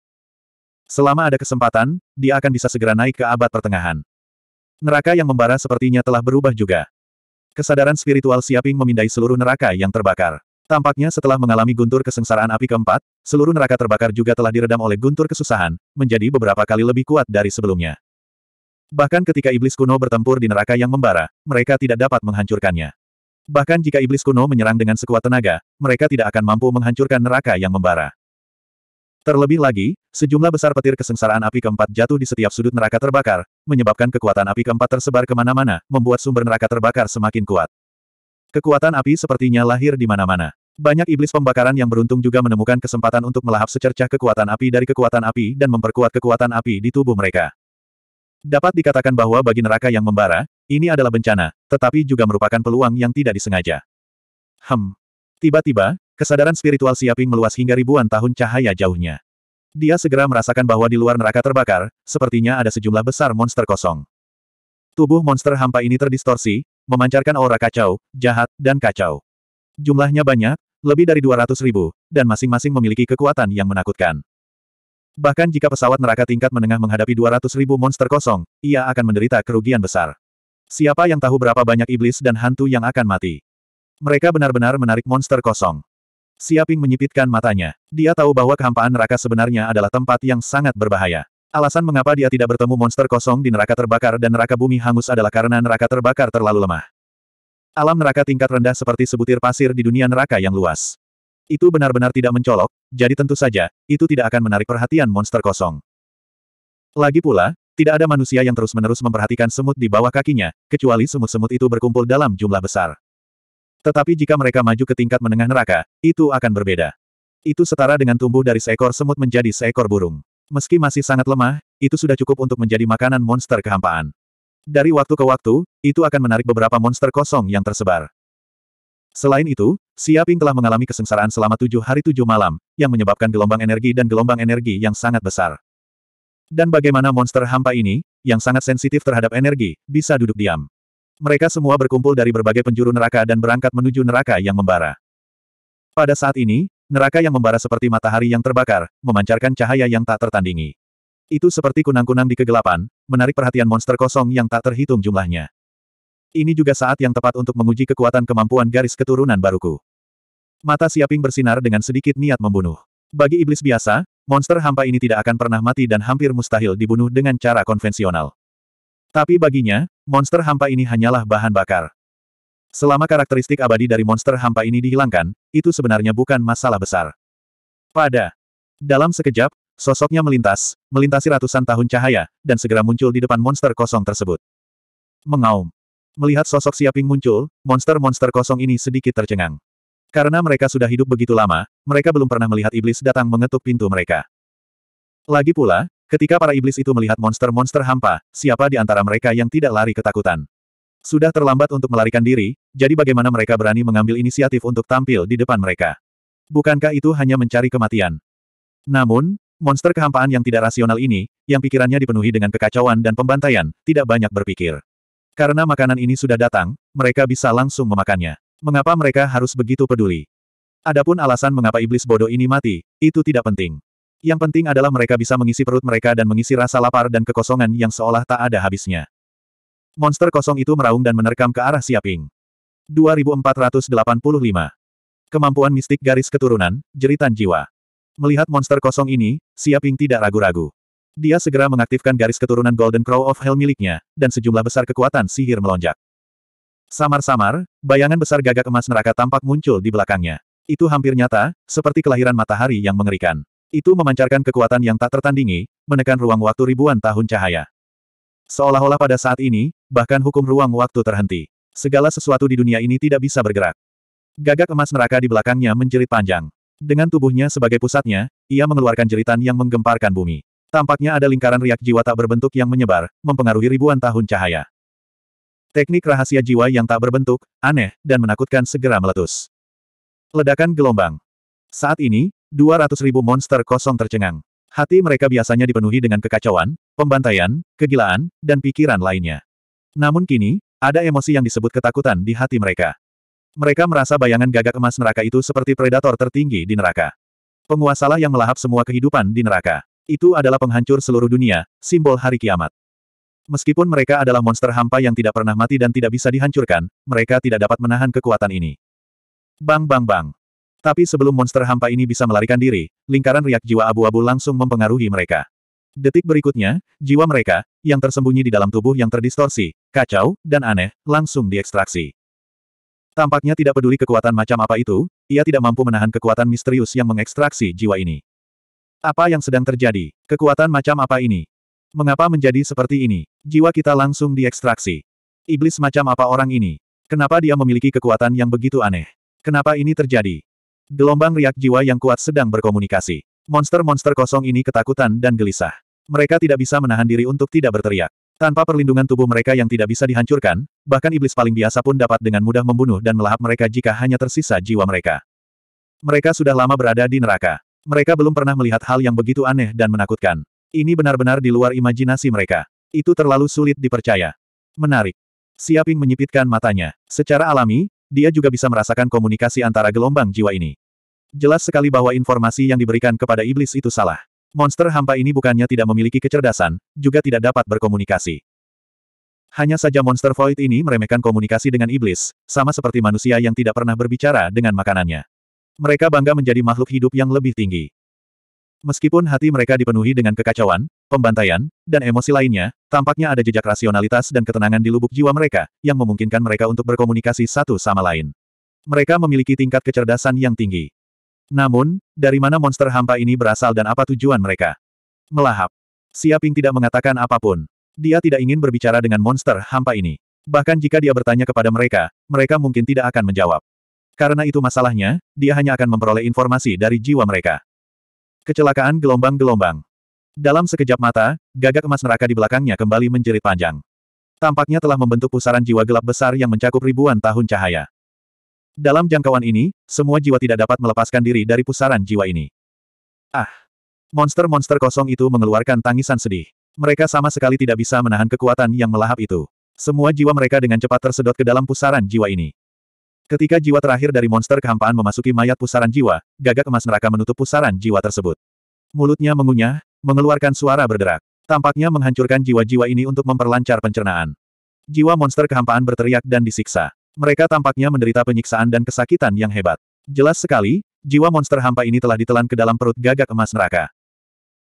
Selama ada kesempatan, dia akan bisa segera naik ke abad pertengahan. Neraka yang membara sepertinya telah berubah juga. Kesadaran spiritual Siaping memindai seluruh neraka yang terbakar. Tampaknya setelah mengalami guntur kesengsaraan api keempat, seluruh neraka terbakar juga telah diredam oleh guntur kesusahan, menjadi beberapa kali lebih kuat dari sebelumnya. Bahkan ketika iblis kuno bertempur di neraka yang membara, mereka tidak dapat menghancurkannya. Bahkan jika iblis kuno menyerang dengan sekuat tenaga, mereka tidak akan mampu menghancurkan neraka yang membara. Terlebih lagi, sejumlah besar petir kesengsaraan api keempat jatuh di setiap sudut neraka terbakar, menyebabkan kekuatan api keempat tersebar kemana-mana, membuat sumber neraka terbakar semakin kuat. Kekuatan api sepertinya lahir di mana-mana. Banyak iblis pembakaran yang beruntung juga menemukan kesempatan untuk melahap secercah kekuatan api dari kekuatan api dan memperkuat kekuatan api di tubuh mereka. Dapat dikatakan bahwa bagi neraka yang membara, ini adalah bencana, tetapi juga merupakan peluang yang tidak disengaja. Hem. Tiba-tiba, kesadaran spiritual Siaping meluas hingga ribuan tahun cahaya jauhnya. Dia segera merasakan bahwa di luar neraka terbakar, sepertinya ada sejumlah besar monster kosong. Tubuh monster hampa ini terdistorsi, memancarkan aura kacau, jahat, dan kacau. Jumlahnya banyak, lebih dari 200 ribu, dan masing-masing memiliki kekuatan yang menakutkan. Bahkan jika pesawat neraka tingkat menengah menghadapi 200 ribu monster kosong, ia akan menderita kerugian besar. Siapa yang tahu berapa banyak iblis dan hantu yang akan mati? Mereka benar-benar menarik monster kosong. Siaping menyipitkan matanya. Dia tahu bahwa kehampaan neraka sebenarnya adalah tempat yang sangat berbahaya. Alasan mengapa dia tidak bertemu monster kosong di neraka terbakar dan neraka bumi hangus adalah karena neraka terbakar terlalu lemah. Alam neraka tingkat rendah seperti sebutir pasir di dunia neraka yang luas. Itu benar-benar tidak mencolok, jadi tentu saja, itu tidak akan menarik perhatian monster kosong. Lagi pula, tidak ada manusia yang terus-menerus memperhatikan semut di bawah kakinya, kecuali semut-semut itu berkumpul dalam jumlah besar. Tetapi jika mereka maju ke tingkat menengah neraka, itu akan berbeda. Itu setara dengan tumbuh dari seekor semut menjadi seekor burung. Meski masih sangat lemah, itu sudah cukup untuk menjadi makanan monster kehampaan. Dari waktu ke waktu, itu akan menarik beberapa monster kosong yang tersebar. Selain itu, Siaping telah mengalami kesengsaraan selama tujuh hari tujuh malam, yang menyebabkan gelombang energi dan gelombang energi yang sangat besar. Dan bagaimana monster hampa ini, yang sangat sensitif terhadap energi, bisa duduk diam. Mereka semua berkumpul dari berbagai penjuru neraka dan berangkat menuju neraka yang membara. Pada saat ini, neraka yang membara seperti matahari yang terbakar, memancarkan cahaya yang tak tertandingi. Itu seperti kunang-kunang di kegelapan, menarik perhatian monster kosong yang tak terhitung jumlahnya. Ini juga saat yang tepat untuk menguji kekuatan kemampuan garis keturunan baruku. Mata Siaping bersinar dengan sedikit niat membunuh. Bagi iblis biasa, monster hampa ini tidak akan pernah mati dan hampir mustahil dibunuh dengan cara konvensional. Tapi baginya, monster hampa ini hanyalah bahan bakar. Selama karakteristik abadi dari monster hampa ini dihilangkan, itu sebenarnya bukan masalah besar. Pada dalam sekejap, sosoknya melintas, melintasi ratusan tahun cahaya, dan segera muncul di depan monster kosong tersebut. Mengaum. Melihat sosok Siaping muncul, monster-monster kosong ini sedikit tercengang. Karena mereka sudah hidup begitu lama, mereka belum pernah melihat iblis datang mengetuk pintu mereka. Lagi pula, ketika para iblis itu melihat monster-monster hampa, siapa di antara mereka yang tidak lari ketakutan? Sudah terlambat untuk melarikan diri, jadi bagaimana mereka berani mengambil inisiatif untuk tampil di depan mereka? Bukankah itu hanya mencari kematian? Namun, monster kehampaan yang tidak rasional ini, yang pikirannya dipenuhi dengan kekacauan dan pembantaian, tidak banyak berpikir. Karena makanan ini sudah datang, mereka bisa langsung memakannya. Mengapa mereka harus begitu peduli? Adapun alasan mengapa iblis bodoh ini mati, itu tidak penting. Yang penting adalah mereka bisa mengisi perut mereka dan mengisi rasa lapar dan kekosongan yang seolah tak ada habisnya. Monster kosong itu meraung dan menerkam ke arah Siaping. 2485. Kemampuan mistik garis keturunan, jeritan jiwa. Melihat monster kosong ini, Siaping tidak ragu-ragu. Dia segera mengaktifkan garis keturunan Golden Crow of Hell miliknya, dan sejumlah besar kekuatan sihir melonjak. Samar-samar, bayangan besar gagak emas neraka tampak muncul di belakangnya. Itu hampir nyata, seperti kelahiran matahari yang mengerikan. Itu memancarkan kekuatan yang tak tertandingi, menekan ruang waktu ribuan tahun cahaya. Seolah-olah pada saat ini, bahkan hukum ruang waktu terhenti. Segala sesuatu di dunia ini tidak bisa bergerak. Gagak emas neraka di belakangnya menjerit panjang. Dengan tubuhnya sebagai pusatnya, ia mengeluarkan jeritan yang menggemparkan bumi. Tampaknya ada lingkaran riak jiwa tak berbentuk yang menyebar, mempengaruhi ribuan tahun cahaya. Teknik rahasia jiwa yang tak berbentuk, aneh, dan menakutkan segera meletus. Ledakan gelombang. Saat ini, 200 ribu monster kosong tercengang. Hati mereka biasanya dipenuhi dengan kekacauan, pembantaian, kegilaan, dan pikiran lainnya. Namun kini, ada emosi yang disebut ketakutan di hati mereka. Mereka merasa bayangan gagak emas neraka itu seperti predator tertinggi di neraka. Penguasalah yang melahap semua kehidupan di neraka. Itu adalah penghancur seluruh dunia, simbol hari kiamat. Meskipun mereka adalah monster hampa yang tidak pernah mati dan tidak bisa dihancurkan, mereka tidak dapat menahan kekuatan ini. Bang bang bang. Tapi sebelum monster hampa ini bisa melarikan diri, lingkaran riak jiwa abu-abu langsung mempengaruhi mereka. Detik berikutnya, jiwa mereka, yang tersembunyi di dalam tubuh yang terdistorsi, kacau, dan aneh, langsung diekstraksi. Tampaknya tidak peduli kekuatan macam apa itu, ia tidak mampu menahan kekuatan misterius yang mengekstraksi jiwa ini. Apa yang sedang terjadi? Kekuatan macam apa ini? Mengapa menjadi seperti ini? Jiwa kita langsung diekstraksi. Iblis macam apa orang ini? Kenapa dia memiliki kekuatan yang begitu aneh? Kenapa ini terjadi? Gelombang riak jiwa yang kuat sedang berkomunikasi. Monster-monster kosong ini ketakutan dan gelisah. Mereka tidak bisa menahan diri untuk tidak berteriak. Tanpa perlindungan tubuh mereka yang tidak bisa dihancurkan, bahkan iblis paling biasa pun dapat dengan mudah membunuh dan melahap mereka jika hanya tersisa jiwa mereka. Mereka sudah lama berada di neraka. Mereka belum pernah melihat hal yang begitu aneh dan menakutkan. Ini benar-benar di luar imajinasi mereka. Itu terlalu sulit dipercaya. Menarik. Siaping menyipitkan matanya. Secara alami, dia juga bisa merasakan komunikasi antara gelombang jiwa ini. Jelas sekali bahwa informasi yang diberikan kepada iblis itu salah. Monster hampa ini bukannya tidak memiliki kecerdasan, juga tidak dapat berkomunikasi. Hanya saja monster void ini meremehkan komunikasi dengan iblis, sama seperti manusia yang tidak pernah berbicara dengan makanannya. Mereka bangga menjadi makhluk hidup yang lebih tinggi. Meskipun hati mereka dipenuhi dengan kekacauan, pembantaian, dan emosi lainnya, tampaknya ada jejak rasionalitas dan ketenangan di lubuk jiwa mereka, yang memungkinkan mereka untuk berkomunikasi satu sama lain. Mereka memiliki tingkat kecerdasan yang tinggi. Namun, dari mana monster hampa ini berasal dan apa tujuan mereka? Melahap. Siaping tidak mengatakan apapun. Dia tidak ingin berbicara dengan monster hampa ini. Bahkan jika dia bertanya kepada mereka, mereka mungkin tidak akan menjawab. Karena itu masalahnya, dia hanya akan memperoleh informasi dari jiwa mereka. Kecelakaan gelombang-gelombang. Dalam sekejap mata, gagak emas neraka di belakangnya kembali menjerit panjang. Tampaknya telah membentuk pusaran jiwa gelap besar yang mencakup ribuan tahun cahaya. Dalam jangkauan ini, semua jiwa tidak dapat melepaskan diri dari pusaran jiwa ini. Ah! Monster-monster kosong itu mengeluarkan tangisan sedih. Mereka sama sekali tidak bisa menahan kekuatan yang melahap itu. Semua jiwa mereka dengan cepat tersedot ke dalam pusaran jiwa ini. Ketika jiwa terakhir dari monster kehampaan memasuki mayat pusaran jiwa, gagak emas neraka menutup pusaran jiwa tersebut. Mulutnya mengunyah, mengeluarkan suara berderak. Tampaknya menghancurkan jiwa-jiwa ini untuk memperlancar pencernaan. Jiwa monster kehampaan berteriak dan disiksa. Mereka tampaknya menderita penyiksaan dan kesakitan yang hebat. Jelas sekali, jiwa monster hampa ini telah ditelan ke dalam perut gagak emas neraka.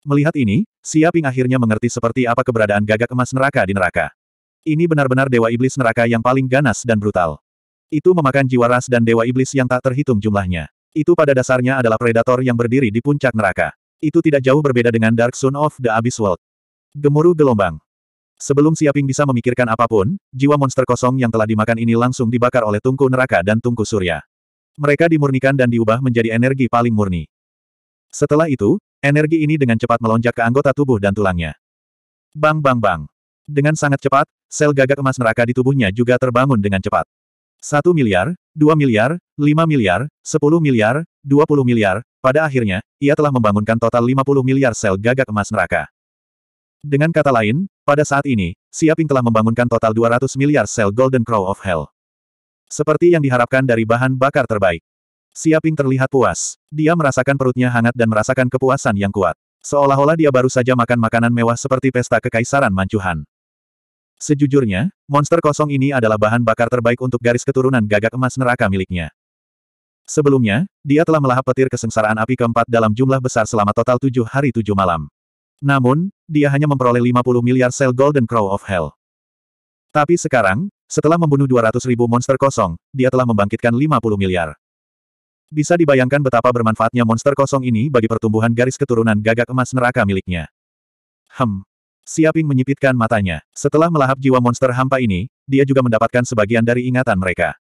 Melihat ini, Siaping akhirnya mengerti seperti apa keberadaan gagak emas neraka di neraka. Ini benar-benar dewa iblis neraka yang paling ganas dan brutal. Itu memakan jiwa ras dan dewa iblis yang tak terhitung jumlahnya. Itu pada dasarnya adalah predator yang berdiri di puncak neraka. Itu tidak jauh berbeda dengan Dark Sun of the Abyss World. Gemuruh gelombang. Sebelum Siaping bisa memikirkan apapun, jiwa monster kosong yang telah dimakan ini langsung dibakar oleh tungku neraka dan tungku surya. Mereka dimurnikan dan diubah menjadi energi paling murni. Setelah itu, energi ini dengan cepat melonjak ke anggota tubuh dan tulangnya. Bang bang bang. Dengan sangat cepat, sel gagak emas neraka di tubuhnya juga terbangun dengan cepat. 1 miliar, 2 miliar, 5 miliar, 10 miliar, 20 miliar, pada akhirnya, ia telah membangunkan total 50 miliar sel gagak emas neraka. Dengan kata lain, pada saat ini, Siaping telah membangunkan total 200 miliar sel Golden Crow of Hell. Seperti yang diharapkan dari bahan bakar terbaik. Siaping terlihat puas. Dia merasakan perutnya hangat dan merasakan kepuasan yang kuat. Seolah-olah dia baru saja makan makanan mewah seperti pesta kekaisaran mancuhan. Sejujurnya, monster kosong ini adalah bahan bakar terbaik untuk garis keturunan gagak emas neraka miliknya. Sebelumnya, dia telah melahap petir kesengsaraan api keempat dalam jumlah besar selama total tujuh hari tujuh malam. Namun, dia hanya memperoleh 50 miliar sel Golden Crow of Hell. Tapi sekarang, setelah membunuh 200 ribu monster kosong, dia telah membangkitkan 50 miliar. Bisa dibayangkan betapa bermanfaatnya monster kosong ini bagi pertumbuhan garis keturunan gagak emas neraka miliknya. Hem, Siaping menyipitkan matanya. Setelah melahap jiwa monster hampa ini, dia juga mendapatkan sebagian dari ingatan mereka.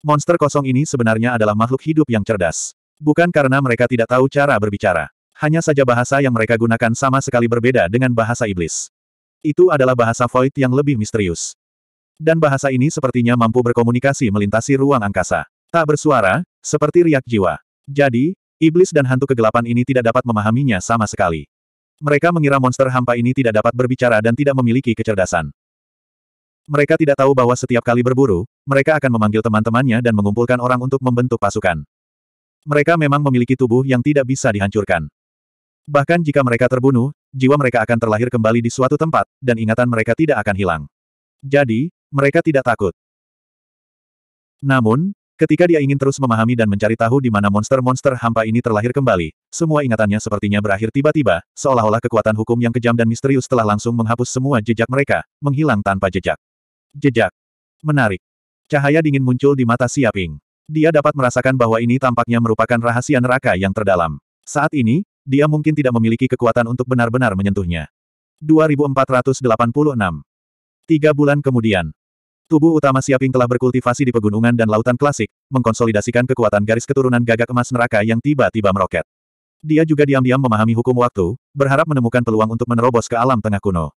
Monster kosong ini sebenarnya adalah makhluk hidup yang cerdas. Bukan karena mereka tidak tahu cara berbicara. Hanya saja bahasa yang mereka gunakan sama sekali berbeda dengan bahasa iblis. Itu adalah bahasa void yang lebih misterius. Dan bahasa ini sepertinya mampu berkomunikasi melintasi ruang angkasa. Tak bersuara, seperti riak jiwa. Jadi, iblis dan hantu kegelapan ini tidak dapat memahaminya sama sekali. Mereka mengira monster hampa ini tidak dapat berbicara dan tidak memiliki kecerdasan. Mereka tidak tahu bahwa setiap kali berburu, mereka akan memanggil teman-temannya dan mengumpulkan orang untuk membentuk pasukan. Mereka memang memiliki tubuh yang tidak bisa dihancurkan. Bahkan jika mereka terbunuh, jiwa mereka akan terlahir kembali di suatu tempat, dan ingatan mereka tidak akan hilang. Jadi, mereka tidak takut. Namun, Ketika dia ingin terus memahami dan mencari tahu di mana monster-monster hampa ini terlahir kembali, semua ingatannya sepertinya berakhir tiba-tiba, seolah-olah kekuatan hukum yang kejam dan misterius telah langsung menghapus semua jejak mereka, menghilang tanpa jejak. Jejak. Menarik. Cahaya dingin muncul di mata Siaping. Dia dapat merasakan bahwa ini tampaknya merupakan rahasia neraka yang terdalam. Saat ini, dia mungkin tidak memiliki kekuatan untuk benar-benar menyentuhnya. 2486 Tiga bulan kemudian, Tubuh utama Siaping telah berkultivasi di pegunungan dan lautan klasik, mengkonsolidasikan kekuatan garis keturunan gagak emas neraka yang tiba-tiba meroket. Dia juga diam-diam memahami hukum waktu, berharap menemukan peluang untuk menerobos ke alam tengah kuno.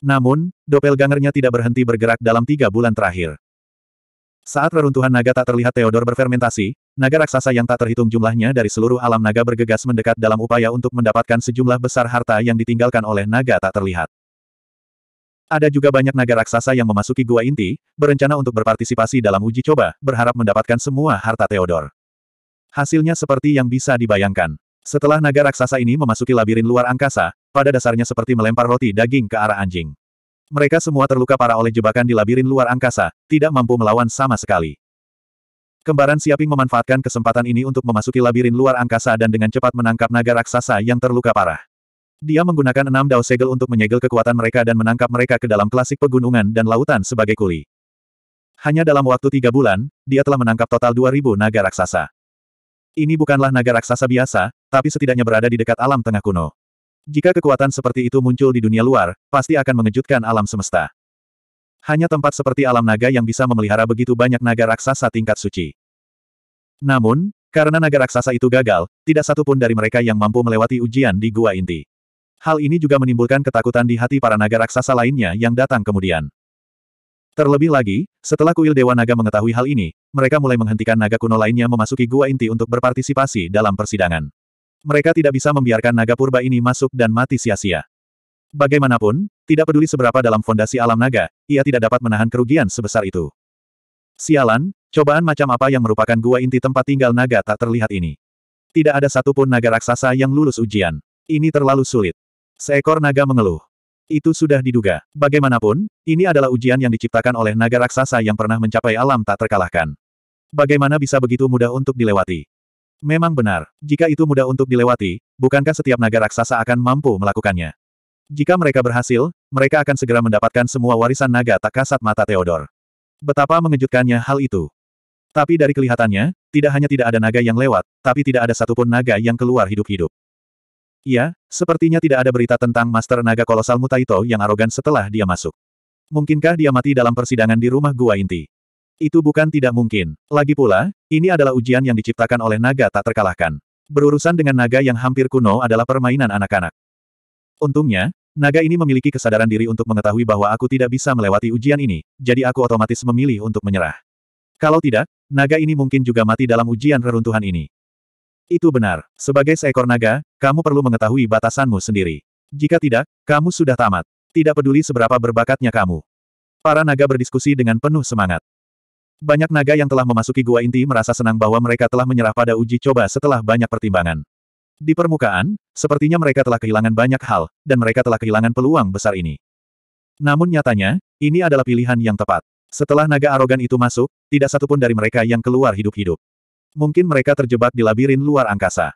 Namun, doppelgangernya tidak berhenti bergerak dalam tiga bulan terakhir. Saat reruntuhan naga tak terlihat Theodor berfermentasi, naga raksasa yang tak terhitung jumlahnya dari seluruh alam naga bergegas mendekat dalam upaya untuk mendapatkan sejumlah besar harta yang ditinggalkan oleh naga tak terlihat. Ada juga banyak naga raksasa yang memasuki gua inti, berencana untuk berpartisipasi dalam uji coba, berharap mendapatkan semua harta Theodor. Hasilnya seperti yang bisa dibayangkan. Setelah naga raksasa ini memasuki labirin luar angkasa, pada dasarnya seperti melempar roti daging ke arah anjing. Mereka semua terluka parah oleh jebakan di labirin luar angkasa, tidak mampu melawan sama sekali. Kembaran Siaping memanfaatkan kesempatan ini untuk memasuki labirin luar angkasa dan dengan cepat menangkap naga raksasa yang terluka parah. Dia menggunakan enam dao segel untuk menyegel kekuatan mereka dan menangkap mereka ke dalam klasik pegunungan dan lautan sebagai kuli. Hanya dalam waktu tiga bulan, dia telah menangkap total dua ribu naga raksasa. Ini bukanlah naga raksasa biasa, tapi setidaknya berada di dekat alam tengah kuno. Jika kekuatan seperti itu muncul di dunia luar, pasti akan mengejutkan alam semesta. Hanya tempat seperti alam naga yang bisa memelihara begitu banyak naga raksasa tingkat suci. Namun, karena naga raksasa itu gagal, tidak satupun dari mereka yang mampu melewati ujian di gua inti. Hal ini juga menimbulkan ketakutan di hati para naga raksasa lainnya yang datang kemudian. Terlebih lagi, setelah kuil Dewa Naga mengetahui hal ini, mereka mulai menghentikan naga kuno lainnya memasuki gua inti untuk berpartisipasi dalam persidangan. Mereka tidak bisa membiarkan naga purba ini masuk dan mati sia-sia. Bagaimanapun, tidak peduli seberapa dalam fondasi alam naga, ia tidak dapat menahan kerugian sebesar itu. Sialan, cobaan macam apa yang merupakan gua inti tempat tinggal naga tak terlihat ini. Tidak ada satupun naga raksasa yang lulus ujian. Ini terlalu sulit. Seekor naga mengeluh. Itu sudah diduga. Bagaimanapun, ini adalah ujian yang diciptakan oleh naga raksasa yang pernah mencapai alam tak terkalahkan. Bagaimana bisa begitu mudah untuk dilewati? Memang benar, jika itu mudah untuk dilewati, bukankah setiap naga raksasa akan mampu melakukannya? Jika mereka berhasil, mereka akan segera mendapatkan semua warisan naga tak kasat mata Theodor. Betapa mengejutkannya hal itu. Tapi dari kelihatannya, tidak hanya tidak ada naga yang lewat, tapi tidak ada satupun naga yang keluar hidup-hidup. Ya, sepertinya tidak ada berita tentang Master Naga Kolosal Mutaito yang arogan setelah dia masuk. Mungkinkah dia mati dalam persidangan di rumah gua inti? Itu bukan tidak mungkin. Lagi pula, ini adalah ujian yang diciptakan oleh naga tak terkalahkan. Berurusan dengan naga yang hampir kuno adalah permainan anak-anak. Untungnya, naga ini memiliki kesadaran diri untuk mengetahui bahwa aku tidak bisa melewati ujian ini, jadi aku otomatis memilih untuk menyerah. Kalau tidak, naga ini mungkin juga mati dalam ujian reruntuhan ini. Itu benar. Sebagai seekor naga, kamu perlu mengetahui batasanmu sendiri. Jika tidak, kamu sudah tamat. Tidak peduli seberapa berbakatnya kamu. Para naga berdiskusi dengan penuh semangat. Banyak naga yang telah memasuki gua inti merasa senang bahwa mereka telah menyerah pada uji coba setelah banyak pertimbangan. Di permukaan, sepertinya mereka telah kehilangan banyak hal, dan mereka telah kehilangan peluang besar ini. Namun nyatanya, ini adalah pilihan yang tepat. Setelah naga arogan itu masuk, tidak satupun dari mereka yang keluar hidup-hidup. Mungkin mereka terjebak di labirin luar angkasa.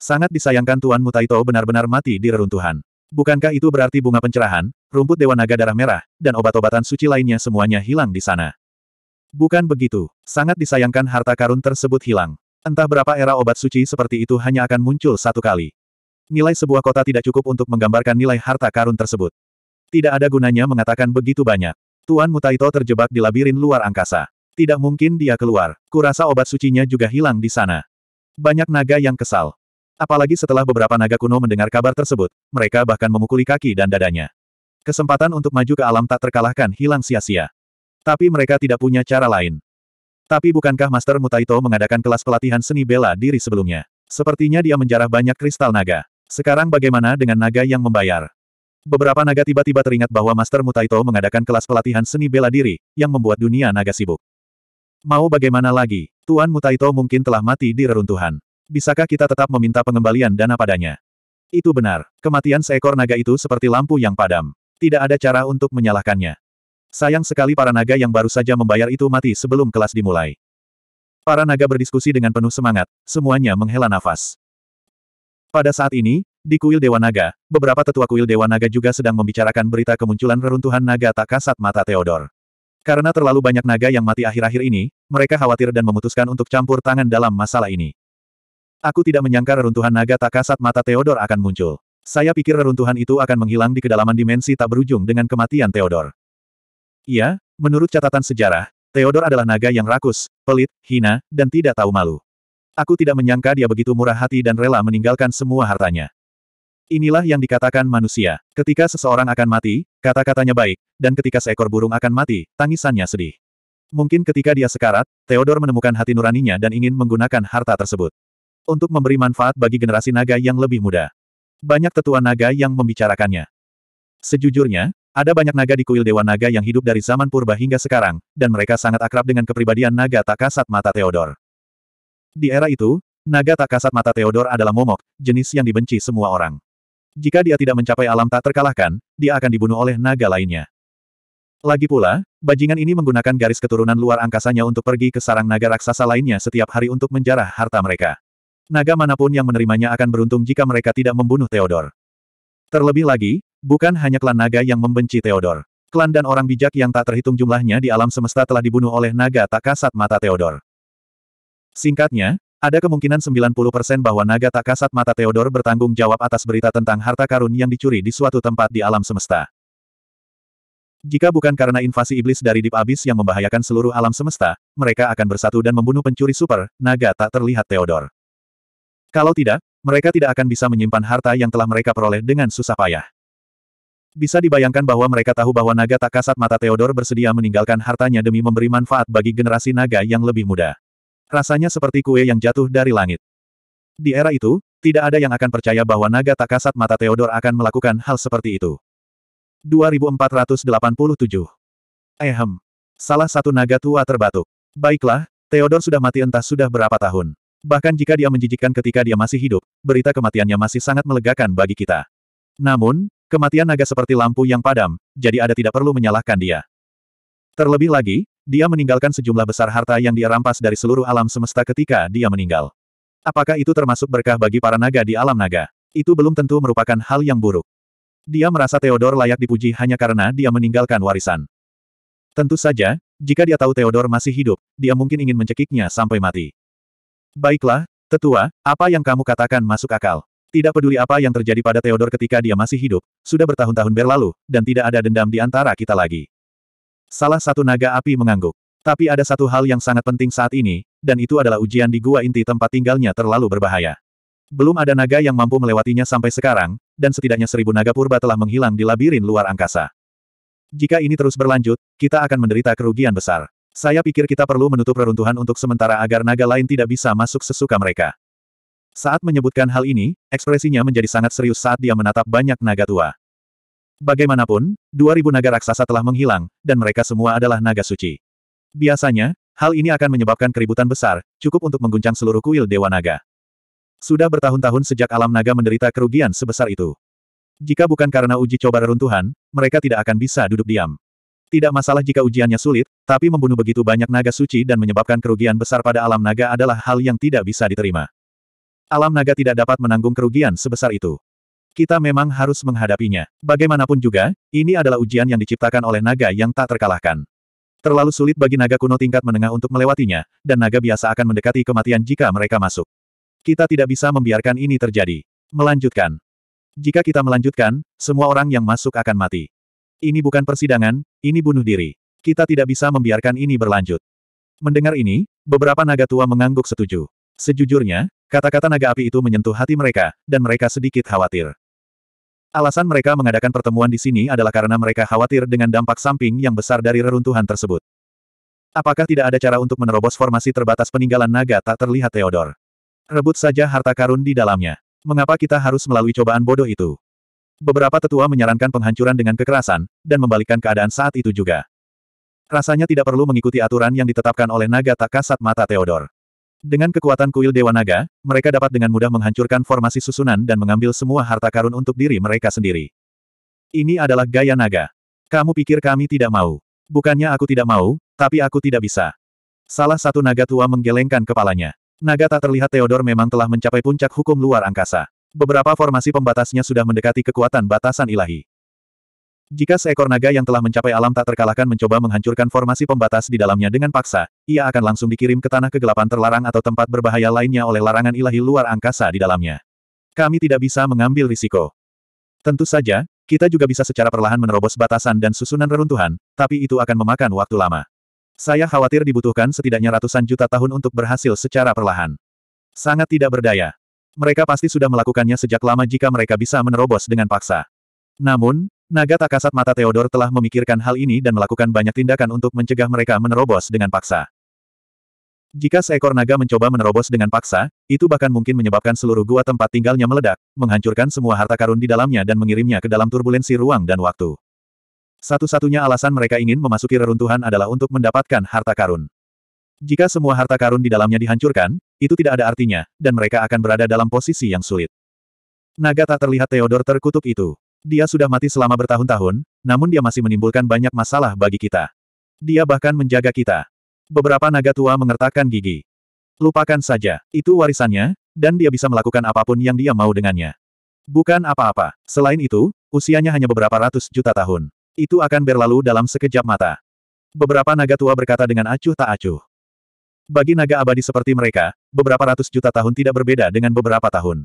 Sangat disayangkan Tuan Mutaito benar-benar mati di reruntuhan. Bukankah itu berarti bunga pencerahan, rumput dewa naga darah merah, dan obat-obatan suci lainnya semuanya hilang di sana? Bukan begitu. Sangat disayangkan harta karun tersebut hilang. Entah berapa era obat suci seperti itu hanya akan muncul satu kali. Nilai sebuah kota tidak cukup untuk menggambarkan nilai harta karun tersebut. Tidak ada gunanya mengatakan begitu banyak. Tuan Mutaito terjebak di labirin luar angkasa. Tidak mungkin dia keluar. Kurasa obat sucinya juga hilang di sana. Banyak naga yang kesal. Apalagi setelah beberapa naga kuno mendengar kabar tersebut, mereka bahkan memukuli kaki dan dadanya. Kesempatan untuk maju ke alam tak terkalahkan hilang sia-sia. Tapi mereka tidak punya cara lain. Tapi bukankah Master Mutaito mengadakan kelas pelatihan seni bela diri sebelumnya? Sepertinya dia menjarah banyak kristal naga. Sekarang bagaimana dengan naga yang membayar? Beberapa naga tiba-tiba teringat bahwa Master Mutaito mengadakan kelas pelatihan seni bela diri, yang membuat dunia naga sibuk. Mau bagaimana lagi, Tuan Mutaito mungkin telah mati di reruntuhan. Bisakah kita tetap meminta pengembalian dana padanya? Itu benar, kematian seekor naga itu seperti lampu yang padam. Tidak ada cara untuk menyalahkannya. Sayang sekali para naga yang baru saja membayar itu mati sebelum kelas dimulai. Para naga berdiskusi dengan penuh semangat, semuanya menghela nafas. Pada saat ini, di kuil Dewa Naga, beberapa tetua kuil Dewa Naga juga sedang membicarakan berita kemunculan reruntuhan naga tak kasat mata Theodore. Karena terlalu banyak naga yang mati akhir-akhir ini, mereka khawatir dan memutuskan untuk campur tangan dalam masalah ini. Aku tidak menyangka reruntuhan naga tak kasat mata Theodor akan muncul. Saya pikir reruntuhan itu akan menghilang di kedalaman dimensi tak berujung dengan kematian Theodor. Iya, menurut catatan sejarah, Theodor adalah naga yang rakus, pelit, hina, dan tidak tahu malu. Aku tidak menyangka dia begitu murah hati dan rela meninggalkan semua hartanya. Inilah yang dikatakan manusia. Ketika seseorang akan mati, kata-katanya baik, dan ketika seekor burung akan mati, tangisannya sedih. Mungkin ketika dia sekarat, Theodor menemukan hati nuraninya dan ingin menggunakan harta tersebut. Untuk memberi manfaat bagi generasi naga yang lebih muda. Banyak tetua naga yang membicarakannya. Sejujurnya, ada banyak naga di kuil Dewa Naga yang hidup dari zaman purba hingga sekarang, dan mereka sangat akrab dengan kepribadian naga tak kasat mata Theodor. Di era itu, naga tak kasat mata Theodor adalah momok, jenis yang dibenci semua orang. Jika dia tidak mencapai alam tak terkalahkan, dia akan dibunuh oleh naga lainnya. Lagi pula, bajingan ini menggunakan garis keturunan luar angkasanya untuk pergi ke sarang naga raksasa lainnya setiap hari untuk menjarah harta mereka. Naga manapun yang menerimanya akan beruntung jika mereka tidak membunuh Theodor. Terlebih lagi, bukan hanya klan naga yang membenci Theodor. Klan dan orang bijak yang tak terhitung jumlahnya di alam semesta telah dibunuh oleh naga tak kasat mata Theodor. Singkatnya, ada kemungkinan 90% bahwa naga tak kasat mata Theodor bertanggung jawab atas berita tentang harta karun yang dicuri di suatu tempat di alam semesta. Jika bukan karena invasi iblis dari Deep Abyss yang membahayakan seluruh alam semesta, mereka akan bersatu dan membunuh pencuri super, naga tak terlihat Theodor. Kalau tidak, mereka tidak akan bisa menyimpan harta yang telah mereka peroleh dengan susah payah. Bisa dibayangkan bahwa mereka tahu bahwa naga tak kasat mata Theodor bersedia meninggalkan hartanya demi memberi manfaat bagi generasi naga yang lebih muda. Rasanya seperti kue yang jatuh dari langit. Di era itu, tidak ada yang akan percaya bahwa naga tak kasat mata Theodor akan melakukan hal seperti itu. 2487 Ehem. Salah satu naga tua terbatuk. Baiklah, Theodor sudah mati entah sudah berapa tahun. Bahkan jika dia menjijikkan ketika dia masih hidup, berita kematiannya masih sangat melegakan bagi kita. Namun, kematian naga seperti lampu yang padam, jadi ada tidak perlu menyalahkan dia. Terlebih lagi, dia meninggalkan sejumlah besar harta yang dia rampas dari seluruh alam semesta ketika dia meninggal. Apakah itu termasuk berkah bagi para naga di alam naga? Itu belum tentu merupakan hal yang buruk. Dia merasa Theodore layak dipuji hanya karena dia meninggalkan warisan. Tentu saja, jika dia tahu Theodore masih hidup, dia mungkin ingin mencekiknya sampai mati. Baiklah, tetua, apa yang kamu katakan masuk akal. Tidak peduli apa yang terjadi pada Theodore ketika dia masih hidup, sudah bertahun-tahun berlalu, dan tidak ada dendam di antara kita lagi. Salah satu naga api mengangguk. Tapi ada satu hal yang sangat penting saat ini, dan itu adalah ujian di gua inti tempat tinggalnya terlalu berbahaya. Belum ada naga yang mampu melewatinya sampai sekarang, dan setidaknya seribu naga purba telah menghilang di labirin luar angkasa. Jika ini terus berlanjut, kita akan menderita kerugian besar. Saya pikir kita perlu menutup reruntuhan untuk sementara agar naga lain tidak bisa masuk sesuka mereka. Saat menyebutkan hal ini, ekspresinya menjadi sangat serius saat dia menatap banyak naga tua. Bagaimanapun, 2000 naga raksasa telah menghilang, dan mereka semua adalah naga suci. Biasanya, hal ini akan menyebabkan keributan besar, cukup untuk mengguncang seluruh kuil Dewa Naga. Sudah bertahun-tahun sejak alam naga menderita kerugian sebesar itu. Jika bukan karena uji coba reruntuhan, mereka tidak akan bisa duduk diam. Tidak masalah jika ujiannya sulit, tapi membunuh begitu banyak naga suci dan menyebabkan kerugian besar pada alam naga adalah hal yang tidak bisa diterima. Alam naga tidak dapat menanggung kerugian sebesar itu. Kita memang harus menghadapinya. Bagaimanapun juga, ini adalah ujian yang diciptakan oleh naga yang tak terkalahkan. Terlalu sulit bagi naga kuno tingkat menengah untuk melewatinya, dan naga biasa akan mendekati kematian jika mereka masuk. Kita tidak bisa membiarkan ini terjadi. Melanjutkan. Jika kita melanjutkan, semua orang yang masuk akan mati. Ini bukan persidangan, ini bunuh diri. Kita tidak bisa membiarkan ini berlanjut. Mendengar ini, beberapa naga tua mengangguk setuju. Sejujurnya, Kata-kata naga api itu menyentuh hati mereka, dan mereka sedikit khawatir. Alasan mereka mengadakan pertemuan di sini adalah karena mereka khawatir dengan dampak samping yang besar dari reruntuhan tersebut. Apakah tidak ada cara untuk menerobos formasi terbatas peninggalan naga tak terlihat Theodor? Rebut saja harta karun di dalamnya. Mengapa kita harus melalui cobaan bodoh itu? Beberapa tetua menyarankan penghancuran dengan kekerasan, dan membalikkan keadaan saat itu juga. Rasanya tidak perlu mengikuti aturan yang ditetapkan oleh naga tak kasat mata Theodor. Dengan kekuatan kuil Dewa Naga, mereka dapat dengan mudah menghancurkan formasi susunan dan mengambil semua harta karun untuk diri mereka sendiri. Ini adalah gaya naga. Kamu pikir kami tidak mau? Bukannya aku tidak mau, tapi aku tidak bisa. Salah satu naga tua menggelengkan kepalanya. Naga tak terlihat Theodor memang telah mencapai puncak hukum luar angkasa. Beberapa formasi pembatasnya sudah mendekati kekuatan batasan ilahi. Jika seekor naga yang telah mencapai alam tak terkalahkan mencoba menghancurkan formasi pembatas di dalamnya dengan paksa, ia akan langsung dikirim ke tanah kegelapan terlarang atau tempat berbahaya lainnya oleh larangan ilahi luar angkasa di dalamnya. Kami tidak bisa mengambil risiko. Tentu saja, kita juga bisa secara perlahan menerobos batasan dan susunan reruntuhan, tapi itu akan memakan waktu lama. Saya khawatir dibutuhkan setidaknya ratusan juta tahun untuk berhasil secara perlahan. Sangat tidak berdaya. Mereka pasti sudah melakukannya sejak lama jika mereka bisa menerobos dengan paksa. Namun, Naga tak kasat mata Theodor telah memikirkan hal ini dan melakukan banyak tindakan untuk mencegah mereka menerobos dengan paksa. Jika seekor naga mencoba menerobos dengan paksa, itu bahkan mungkin menyebabkan seluruh gua tempat tinggalnya meledak, menghancurkan semua harta karun di dalamnya dan mengirimnya ke dalam turbulensi ruang dan waktu. Satu-satunya alasan mereka ingin memasuki reruntuhan adalah untuk mendapatkan harta karun. Jika semua harta karun di dalamnya dihancurkan, itu tidak ada artinya, dan mereka akan berada dalam posisi yang sulit. Naga tak terlihat Theodor terkutuk itu. Dia sudah mati selama bertahun-tahun, namun dia masih menimbulkan banyak masalah bagi kita. Dia bahkan menjaga kita. Beberapa naga tua mengertakkan gigi. Lupakan saja, itu warisannya, dan dia bisa melakukan apapun yang dia mau dengannya. Bukan apa-apa. Selain itu, usianya hanya beberapa ratus juta tahun. Itu akan berlalu dalam sekejap mata. Beberapa naga tua berkata dengan acuh tak acuh. Bagi naga abadi seperti mereka, beberapa ratus juta tahun tidak berbeda dengan beberapa tahun.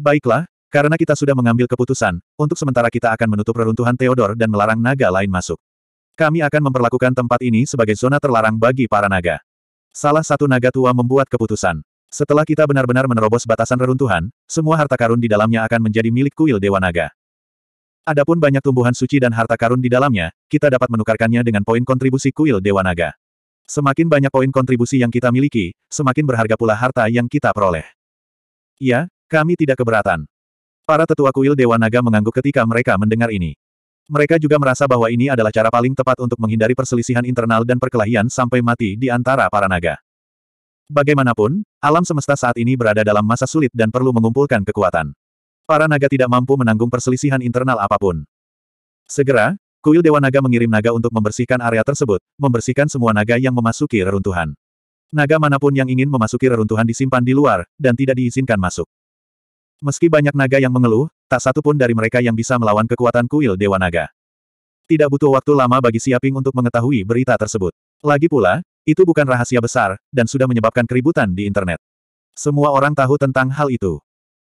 Baiklah, karena kita sudah mengambil keputusan, untuk sementara kita akan menutup reruntuhan Theodor dan melarang naga lain masuk. Kami akan memperlakukan tempat ini sebagai zona terlarang bagi para naga. Salah satu naga tua membuat keputusan. Setelah kita benar-benar menerobos batasan reruntuhan, semua harta karun di dalamnya akan menjadi milik kuil Dewa Naga. Adapun banyak tumbuhan suci dan harta karun di dalamnya, kita dapat menukarkannya dengan poin kontribusi kuil Dewa Naga. Semakin banyak poin kontribusi yang kita miliki, semakin berharga pula harta yang kita peroleh. Ya, kami tidak keberatan. Para tetua kuil Dewa Naga mengangguk ketika mereka mendengar ini. Mereka juga merasa bahwa ini adalah cara paling tepat untuk menghindari perselisihan internal dan perkelahian sampai mati di antara para naga. Bagaimanapun, alam semesta saat ini berada dalam masa sulit dan perlu mengumpulkan kekuatan. Para naga tidak mampu menanggung perselisihan internal apapun. Segera, kuil Dewa Naga mengirim naga untuk membersihkan area tersebut, membersihkan semua naga yang memasuki reruntuhan. Naga manapun yang ingin memasuki reruntuhan disimpan di luar, dan tidak diizinkan masuk. Meski banyak naga yang mengeluh, tak satu pun dari mereka yang bisa melawan kekuatan kuil Dewa Naga. Tidak butuh waktu lama bagi Siaping untuk mengetahui berita tersebut. Lagi pula, itu bukan rahasia besar, dan sudah menyebabkan keributan di internet. Semua orang tahu tentang hal itu.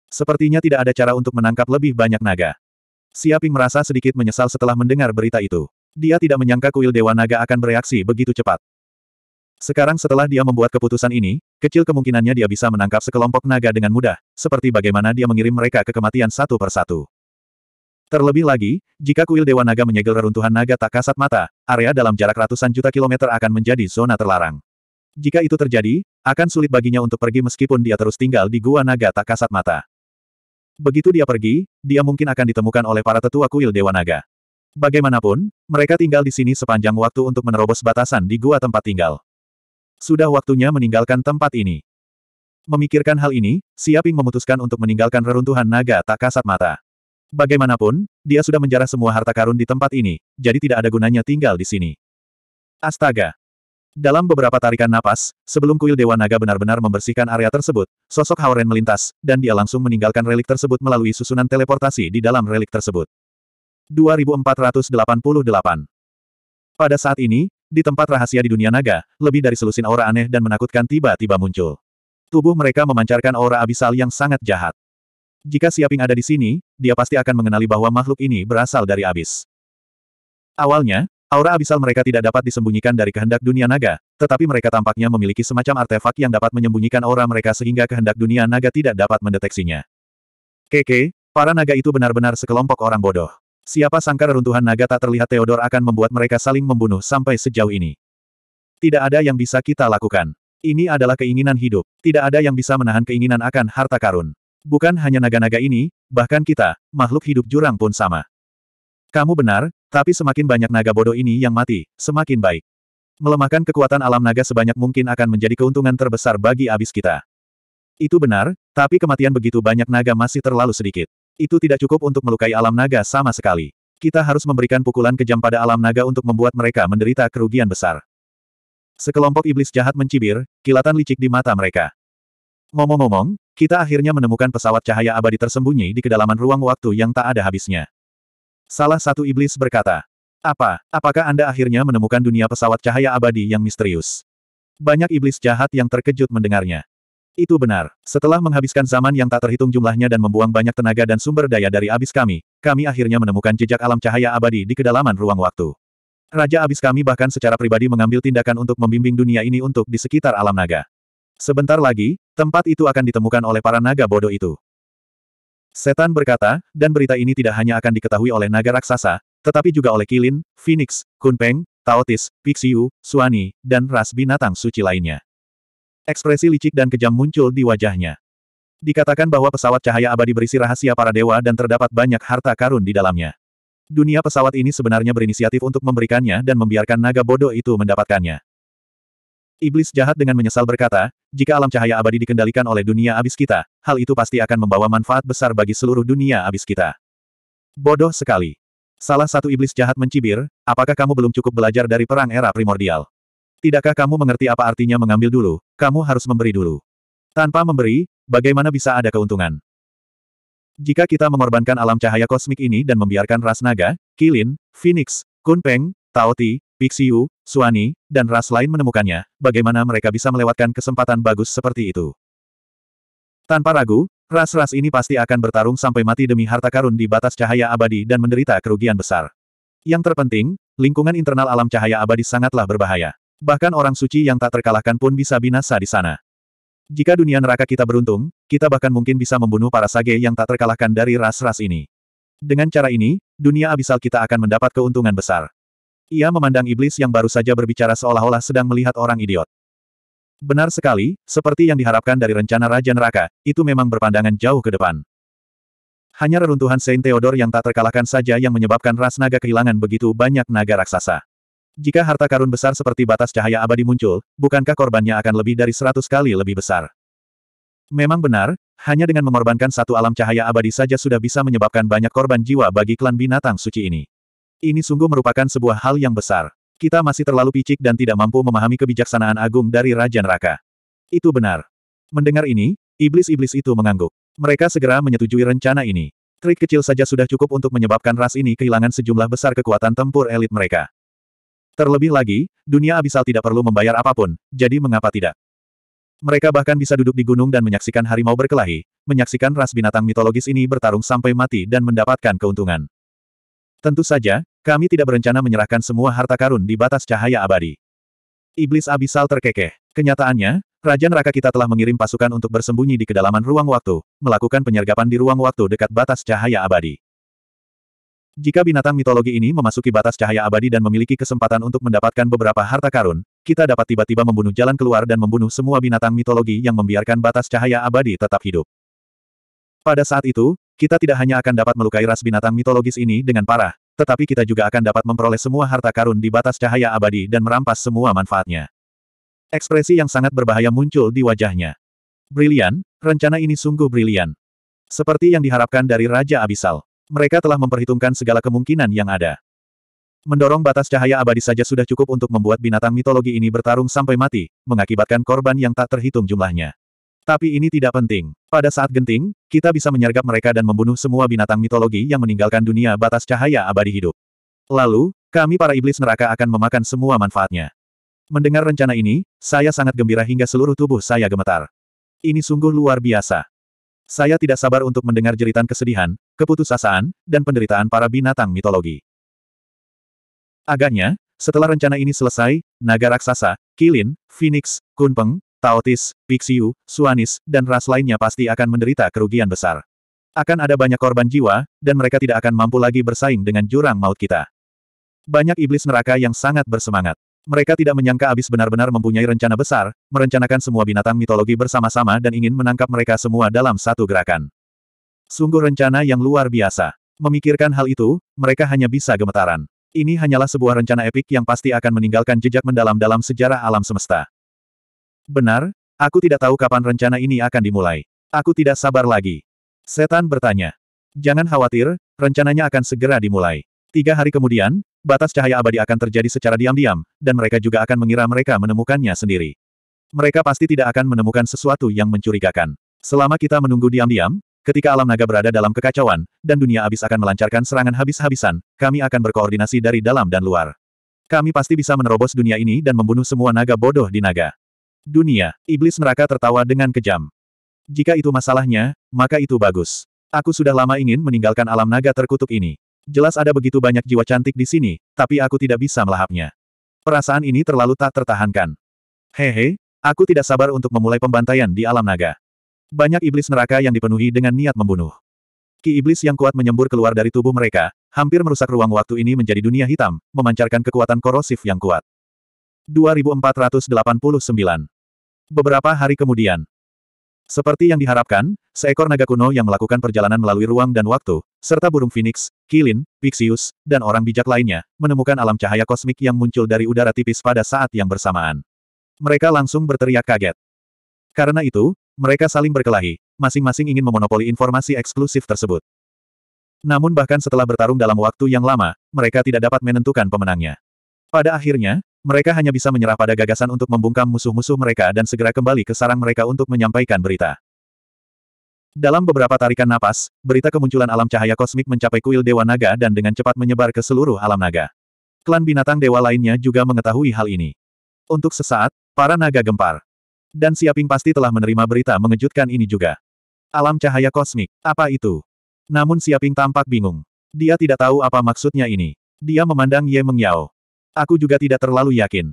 Sepertinya tidak ada cara untuk menangkap lebih banyak naga. Siaping merasa sedikit menyesal setelah mendengar berita itu. Dia tidak menyangka kuil Dewa Naga akan bereaksi begitu cepat. Sekarang setelah dia membuat keputusan ini, kecil kemungkinannya dia bisa menangkap sekelompok naga dengan mudah, seperti bagaimana dia mengirim mereka ke kematian satu persatu. Terlebih lagi, jika kuil Dewa Naga menyegel reruntuhan naga tak kasat mata, area dalam jarak ratusan juta kilometer akan menjadi zona terlarang. Jika itu terjadi, akan sulit baginya untuk pergi meskipun dia terus tinggal di gua naga tak kasat mata. Begitu dia pergi, dia mungkin akan ditemukan oleh para tetua kuil Dewa Naga. Bagaimanapun, mereka tinggal di sini sepanjang waktu untuk menerobos batasan di gua tempat tinggal. Sudah waktunya meninggalkan tempat ini. Memikirkan hal ini, Siaping memutuskan untuk meninggalkan reruntuhan naga tak kasat mata. Bagaimanapun, dia sudah menjarah semua harta karun di tempat ini, jadi tidak ada gunanya tinggal di sini. Astaga! Dalam beberapa tarikan napas, sebelum kuil Dewa Naga benar-benar membersihkan area tersebut, sosok Hauren melintas, dan dia langsung meninggalkan relik tersebut melalui susunan teleportasi di dalam relik tersebut. 2488 Pada saat ini, di tempat rahasia di dunia naga, lebih dari selusin aura aneh dan menakutkan tiba-tiba muncul. Tubuh mereka memancarkan aura abisal yang sangat jahat. Jika Siaping ada di sini, dia pasti akan mengenali bahwa makhluk ini berasal dari abis. Awalnya, aura abisal mereka tidak dapat disembunyikan dari kehendak dunia naga, tetapi mereka tampaknya memiliki semacam artefak yang dapat menyembunyikan aura mereka sehingga kehendak dunia naga tidak dapat mendeteksinya. Keke, para naga itu benar-benar sekelompok orang bodoh. Siapa sangka reruntuhan naga tak terlihat Theodor akan membuat mereka saling membunuh sampai sejauh ini. Tidak ada yang bisa kita lakukan. Ini adalah keinginan hidup. Tidak ada yang bisa menahan keinginan akan harta karun. Bukan hanya naga-naga ini, bahkan kita, makhluk hidup jurang pun sama. Kamu benar, tapi semakin banyak naga bodoh ini yang mati, semakin baik. Melemahkan kekuatan alam naga sebanyak mungkin akan menjadi keuntungan terbesar bagi abis kita. Itu benar, tapi kematian begitu banyak naga masih terlalu sedikit. Itu tidak cukup untuk melukai alam naga sama sekali. Kita harus memberikan pukulan kejam pada alam naga untuk membuat mereka menderita kerugian besar. Sekelompok iblis jahat mencibir, kilatan licik di mata mereka. momong ngomong kita akhirnya menemukan pesawat cahaya abadi tersembunyi di kedalaman ruang waktu yang tak ada habisnya. Salah satu iblis berkata, Apa, apakah Anda akhirnya menemukan dunia pesawat cahaya abadi yang misterius? Banyak iblis jahat yang terkejut mendengarnya. Itu benar. Setelah menghabiskan zaman yang tak terhitung jumlahnya dan membuang banyak tenaga dan sumber daya dari abis kami, kami akhirnya menemukan jejak alam cahaya abadi di kedalaman ruang waktu. Raja abis kami bahkan secara pribadi mengambil tindakan untuk membimbing dunia ini untuk di sekitar alam naga. Sebentar lagi, tempat itu akan ditemukan oleh para naga bodoh itu. Setan berkata, dan berita ini tidak hanya akan diketahui oleh naga raksasa, tetapi juga oleh Kilin, Phoenix, Kunpeng, Taotis, Pixiu, Suani, dan ras binatang suci lainnya. Ekspresi licik dan kejam muncul di wajahnya. Dikatakan bahwa pesawat cahaya abadi berisi rahasia para dewa dan terdapat banyak harta karun di dalamnya. Dunia pesawat ini sebenarnya berinisiatif untuk memberikannya dan membiarkan naga bodoh itu mendapatkannya. Iblis jahat dengan menyesal berkata, jika alam cahaya abadi dikendalikan oleh dunia abis kita, hal itu pasti akan membawa manfaat besar bagi seluruh dunia abis kita. Bodoh sekali. Salah satu iblis jahat mencibir, apakah kamu belum cukup belajar dari perang era primordial? Tidakkah kamu mengerti apa artinya mengambil dulu, kamu harus memberi dulu. Tanpa memberi, bagaimana bisa ada keuntungan? Jika kita mengorbankan alam cahaya kosmik ini dan membiarkan ras naga, Kilin, Phoenix, Kunpeng, Taoti, Pixiu, Suani, dan ras lain menemukannya, bagaimana mereka bisa melewatkan kesempatan bagus seperti itu? Tanpa ragu, ras-ras ini pasti akan bertarung sampai mati demi harta karun di batas cahaya abadi dan menderita kerugian besar. Yang terpenting, lingkungan internal alam cahaya abadi sangatlah berbahaya. Bahkan orang suci yang tak terkalahkan pun bisa binasa di sana. Jika dunia neraka kita beruntung, kita bahkan mungkin bisa membunuh para sage yang tak terkalahkan dari ras-ras ini. Dengan cara ini, dunia abisal kita akan mendapat keuntungan besar. Ia memandang iblis yang baru saja berbicara seolah-olah sedang melihat orang idiot. Benar sekali, seperti yang diharapkan dari rencana Raja Neraka, itu memang berpandangan jauh ke depan. Hanya reruntuhan Saint Theodore yang tak terkalahkan saja yang menyebabkan ras naga kehilangan begitu banyak naga raksasa. Jika harta karun besar seperti batas cahaya abadi muncul, bukankah korbannya akan lebih dari seratus kali lebih besar? Memang benar, hanya dengan mengorbankan satu alam cahaya abadi saja sudah bisa menyebabkan banyak korban jiwa bagi klan binatang suci ini. Ini sungguh merupakan sebuah hal yang besar. Kita masih terlalu picik dan tidak mampu memahami kebijaksanaan agung dari Raja Neraka. Itu benar. Mendengar ini, iblis-iblis itu mengangguk. Mereka segera menyetujui rencana ini. Trik kecil saja sudah cukup untuk menyebabkan ras ini kehilangan sejumlah besar kekuatan tempur elit mereka. Terlebih lagi, dunia abisal tidak perlu membayar apapun, jadi mengapa tidak? Mereka bahkan bisa duduk di gunung dan menyaksikan harimau berkelahi, menyaksikan ras binatang mitologis ini bertarung sampai mati dan mendapatkan keuntungan. Tentu saja, kami tidak berencana menyerahkan semua harta karun di batas cahaya abadi. Iblis abisal terkekeh. Kenyataannya, Raja Neraka kita telah mengirim pasukan untuk bersembunyi di kedalaman ruang waktu, melakukan penyergapan di ruang waktu dekat batas cahaya abadi. Jika binatang mitologi ini memasuki batas cahaya abadi dan memiliki kesempatan untuk mendapatkan beberapa harta karun, kita dapat tiba-tiba membunuh jalan keluar dan membunuh semua binatang mitologi yang membiarkan batas cahaya abadi tetap hidup. Pada saat itu, kita tidak hanya akan dapat melukai ras binatang mitologis ini dengan parah, tetapi kita juga akan dapat memperoleh semua harta karun di batas cahaya abadi dan merampas semua manfaatnya. Ekspresi yang sangat berbahaya muncul di wajahnya. Brilian, rencana ini sungguh brilian. Seperti yang diharapkan dari Raja Abisal. Mereka telah memperhitungkan segala kemungkinan yang ada. Mendorong batas cahaya abadi saja sudah cukup untuk membuat binatang mitologi ini bertarung sampai mati, mengakibatkan korban yang tak terhitung jumlahnya. Tapi ini tidak penting. Pada saat genting, kita bisa menyergap mereka dan membunuh semua binatang mitologi yang meninggalkan dunia batas cahaya abadi hidup. Lalu, kami para iblis neraka akan memakan semua manfaatnya. Mendengar rencana ini, saya sangat gembira hingga seluruh tubuh saya gemetar. Ini sungguh luar biasa. Saya tidak sabar untuk mendengar jeritan kesedihan, keputusasaan, dan penderitaan para binatang mitologi. Agaknya, setelah rencana ini selesai, naga raksasa, kilin, phoenix, kunpeng, taotis, pixiu, suanis, dan ras lainnya pasti akan menderita kerugian besar. Akan ada banyak korban jiwa, dan mereka tidak akan mampu lagi bersaing dengan jurang maut kita. Banyak iblis neraka yang sangat bersemangat. Mereka tidak menyangka Abis benar-benar mempunyai rencana besar, merencanakan semua binatang mitologi bersama-sama dan ingin menangkap mereka semua dalam satu gerakan. Sungguh rencana yang luar biasa. Memikirkan hal itu, mereka hanya bisa gemetaran. Ini hanyalah sebuah rencana epik yang pasti akan meninggalkan jejak mendalam dalam sejarah alam semesta. Benar, aku tidak tahu kapan rencana ini akan dimulai. Aku tidak sabar lagi. Setan bertanya. Jangan khawatir, rencananya akan segera dimulai. Tiga hari kemudian, batas cahaya abadi akan terjadi secara diam-diam, dan mereka juga akan mengira mereka menemukannya sendiri. Mereka pasti tidak akan menemukan sesuatu yang mencurigakan. Selama kita menunggu diam-diam, ketika alam naga berada dalam kekacauan, dan dunia abis akan melancarkan serangan habis-habisan, kami akan berkoordinasi dari dalam dan luar. Kami pasti bisa menerobos dunia ini dan membunuh semua naga bodoh di naga. Dunia, iblis neraka tertawa dengan kejam. Jika itu masalahnya, maka itu bagus. Aku sudah lama ingin meninggalkan alam naga terkutuk ini. Jelas ada begitu banyak jiwa cantik di sini, tapi aku tidak bisa melahapnya. Perasaan ini terlalu tak tertahankan. Hehe, aku tidak sabar untuk memulai pembantaian di alam naga. Banyak iblis neraka yang dipenuhi dengan niat membunuh. Ki iblis yang kuat menyembur keluar dari tubuh mereka, hampir merusak ruang waktu ini menjadi dunia hitam, memancarkan kekuatan korosif yang kuat. 2489 Beberapa hari kemudian, seperti yang diharapkan, seekor naga kuno yang melakukan perjalanan melalui ruang dan waktu, serta burung phoenix, kilin, pixius, dan orang bijak lainnya, menemukan alam cahaya kosmik yang muncul dari udara tipis pada saat yang bersamaan. Mereka langsung berteriak kaget. Karena itu, mereka saling berkelahi, masing-masing ingin memonopoli informasi eksklusif tersebut. Namun bahkan setelah bertarung dalam waktu yang lama, mereka tidak dapat menentukan pemenangnya. Pada akhirnya, mereka hanya bisa menyerah pada gagasan untuk membungkam musuh-musuh mereka dan segera kembali ke sarang mereka untuk menyampaikan berita. Dalam beberapa tarikan napas, berita kemunculan alam cahaya kosmik mencapai kuil Dewa Naga dan dengan cepat menyebar ke seluruh alam naga. Klan binatang dewa lainnya juga mengetahui hal ini. Untuk sesaat, para naga gempar. Dan Siaping pasti telah menerima berita mengejutkan ini juga. Alam cahaya kosmik, apa itu? Namun Siaping tampak bingung. Dia tidak tahu apa maksudnya ini. Dia memandang Ye Mengyao. Aku juga tidak terlalu yakin.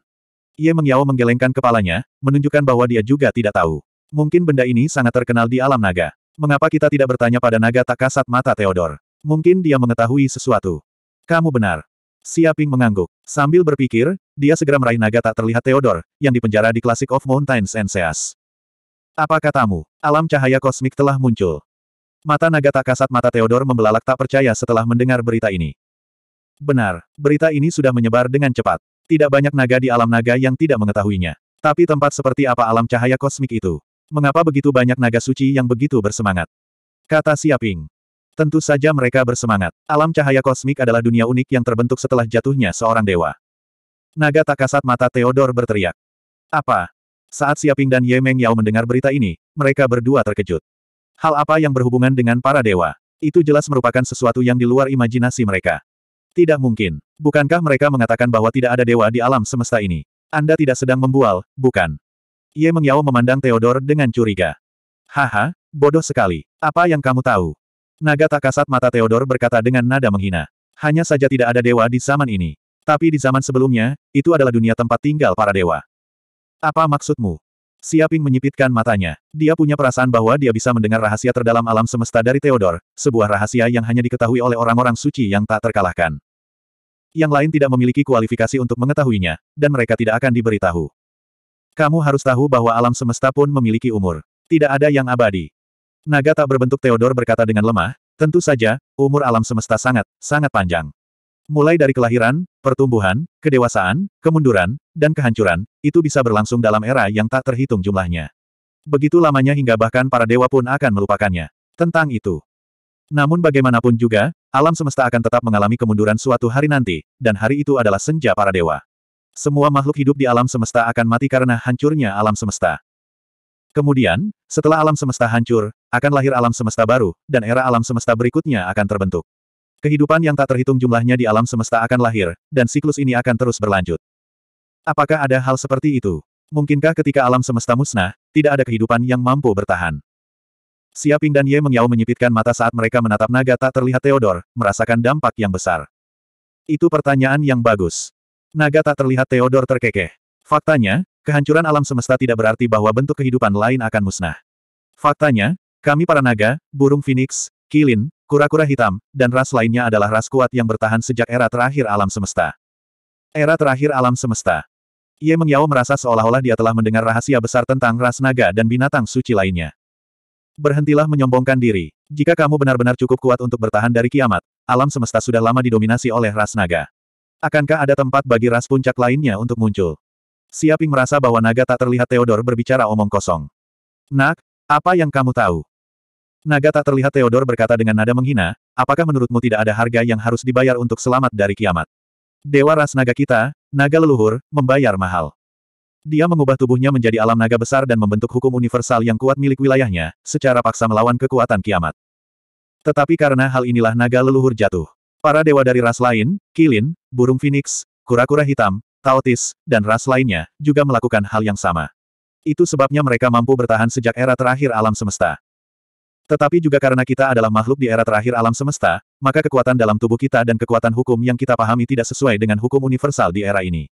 Ye Mengyao menggelengkan kepalanya, menunjukkan bahwa dia juga tidak tahu. Mungkin benda ini sangat terkenal di alam naga. Mengapa kita tidak bertanya pada naga tak kasat mata Theodor? Mungkin dia mengetahui sesuatu. Kamu benar. Siaping mengangguk. Sambil berpikir, dia segera meraih naga tak terlihat Theodor, yang dipenjara di Classic of Mountains and Seas. Apa katamu? Alam cahaya kosmik telah muncul. Mata naga tak kasat mata Theodor membelalak tak percaya setelah mendengar berita ini. Benar, berita ini sudah menyebar dengan cepat. Tidak banyak naga di alam naga yang tidak mengetahuinya. Tapi tempat seperti apa alam cahaya kosmik itu? Mengapa begitu banyak naga suci yang begitu bersemangat? Kata Siaping. Tentu saja mereka bersemangat. Alam cahaya kosmik adalah dunia unik yang terbentuk setelah jatuhnya seorang dewa. Naga tak kasat mata Theodor berteriak. Apa? Saat Siaping dan Ye Meng Yao mendengar berita ini, mereka berdua terkejut. Hal apa yang berhubungan dengan para dewa? Itu jelas merupakan sesuatu yang di luar imajinasi mereka. Tidak mungkin. Bukankah mereka mengatakan bahwa tidak ada dewa di alam semesta ini? Anda tidak sedang membual, bukan? Ye Mengyao memandang Theodor dengan curiga. Haha, bodoh sekali. Apa yang kamu tahu? Naga tak kasat mata Theodor berkata dengan nada menghina. Hanya saja tidak ada dewa di zaman ini. Tapi di zaman sebelumnya, itu adalah dunia tempat tinggal para dewa. Apa maksudmu? Siaping menyipitkan matanya. Dia punya perasaan bahwa dia bisa mendengar rahasia terdalam alam semesta dari Theodor, sebuah rahasia yang hanya diketahui oleh orang-orang suci yang tak terkalahkan. Yang lain tidak memiliki kualifikasi untuk mengetahuinya, dan mereka tidak akan diberitahu. Kamu harus tahu bahwa alam semesta pun memiliki umur. Tidak ada yang abadi. Naga tak berbentuk Theodor berkata dengan lemah, tentu saja, umur alam semesta sangat, sangat panjang. Mulai dari kelahiran, pertumbuhan, kedewasaan, kemunduran, dan kehancuran, itu bisa berlangsung dalam era yang tak terhitung jumlahnya. Begitu lamanya hingga bahkan para dewa pun akan melupakannya. Tentang itu. Namun bagaimanapun juga, alam semesta akan tetap mengalami kemunduran suatu hari nanti, dan hari itu adalah senja para dewa. Semua makhluk hidup di alam semesta akan mati karena hancurnya alam semesta. Kemudian, setelah alam semesta hancur, akan lahir alam semesta baru, dan era alam semesta berikutnya akan terbentuk. Kehidupan yang tak terhitung jumlahnya di alam semesta akan lahir, dan siklus ini akan terus berlanjut. Apakah ada hal seperti itu? Mungkinkah ketika alam semesta musnah, tidak ada kehidupan yang mampu bertahan? Siaping dan Ye mengyau menyipitkan mata saat mereka menatap naga tak terlihat Theodor, merasakan dampak yang besar. Itu pertanyaan yang bagus. Naga tak terlihat Theodor terkekeh. Faktanya, kehancuran alam semesta tidak berarti bahwa bentuk kehidupan lain akan musnah. Faktanya, kami para naga, burung phoenix, kilin, kura-kura hitam, dan ras lainnya adalah ras kuat yang bertahan sejak era terakhir alam semesta. Era terakhir alam semesta. Ye Mengyao merasa seolah-olah dia telah mendengar rahasia besar tentang ras naga dan binatang suci lainnya. Berhentilah menyombongkan diri. Jika kamu benar-benar cukup kuat untuk bertahan dari kiamat, alam semesta sudah lama didominasi oleh ras naga. Akankah ada tempat bagi ras puncak lainnya untuk muncul? Siaping merasa bahwa naga tak terlihat Theodore berbicara omong kosong. Nak, apa yang kamu tahu? Naga tak terlihat Theodor berkata dengan nada menghina, apakah menurutmu tidak ada harga yang harus dibayar untuk selamat dari kiamat? Dewa ras naga kita, naga leluhur, membayar mahal. Dia mengubah tubuhnya menjadi alam naga besar dan membentuk hukum universal yang kuat milik wilayahnya, secara paksa melawan kekuatan kiamat. Tetapi karena hal inilah naga leluhur jatuh. Para dewa dari ras lain, Kilin, Burung Phoenix, Kura-Kura Hitam, Taotis, dan ras lainnya, juga melakukan hal yang sama. Itu sebabnya mereka mampu bertahan sejak era terakhir alam semesta. Tetapi juga karena kita adalah makhluk di era terakhir alam semesta, maka kekuatan dalam tubuh kita dan kekuatan hukum yang kita pahami tidak sesuai dengan hukum universal di era ini.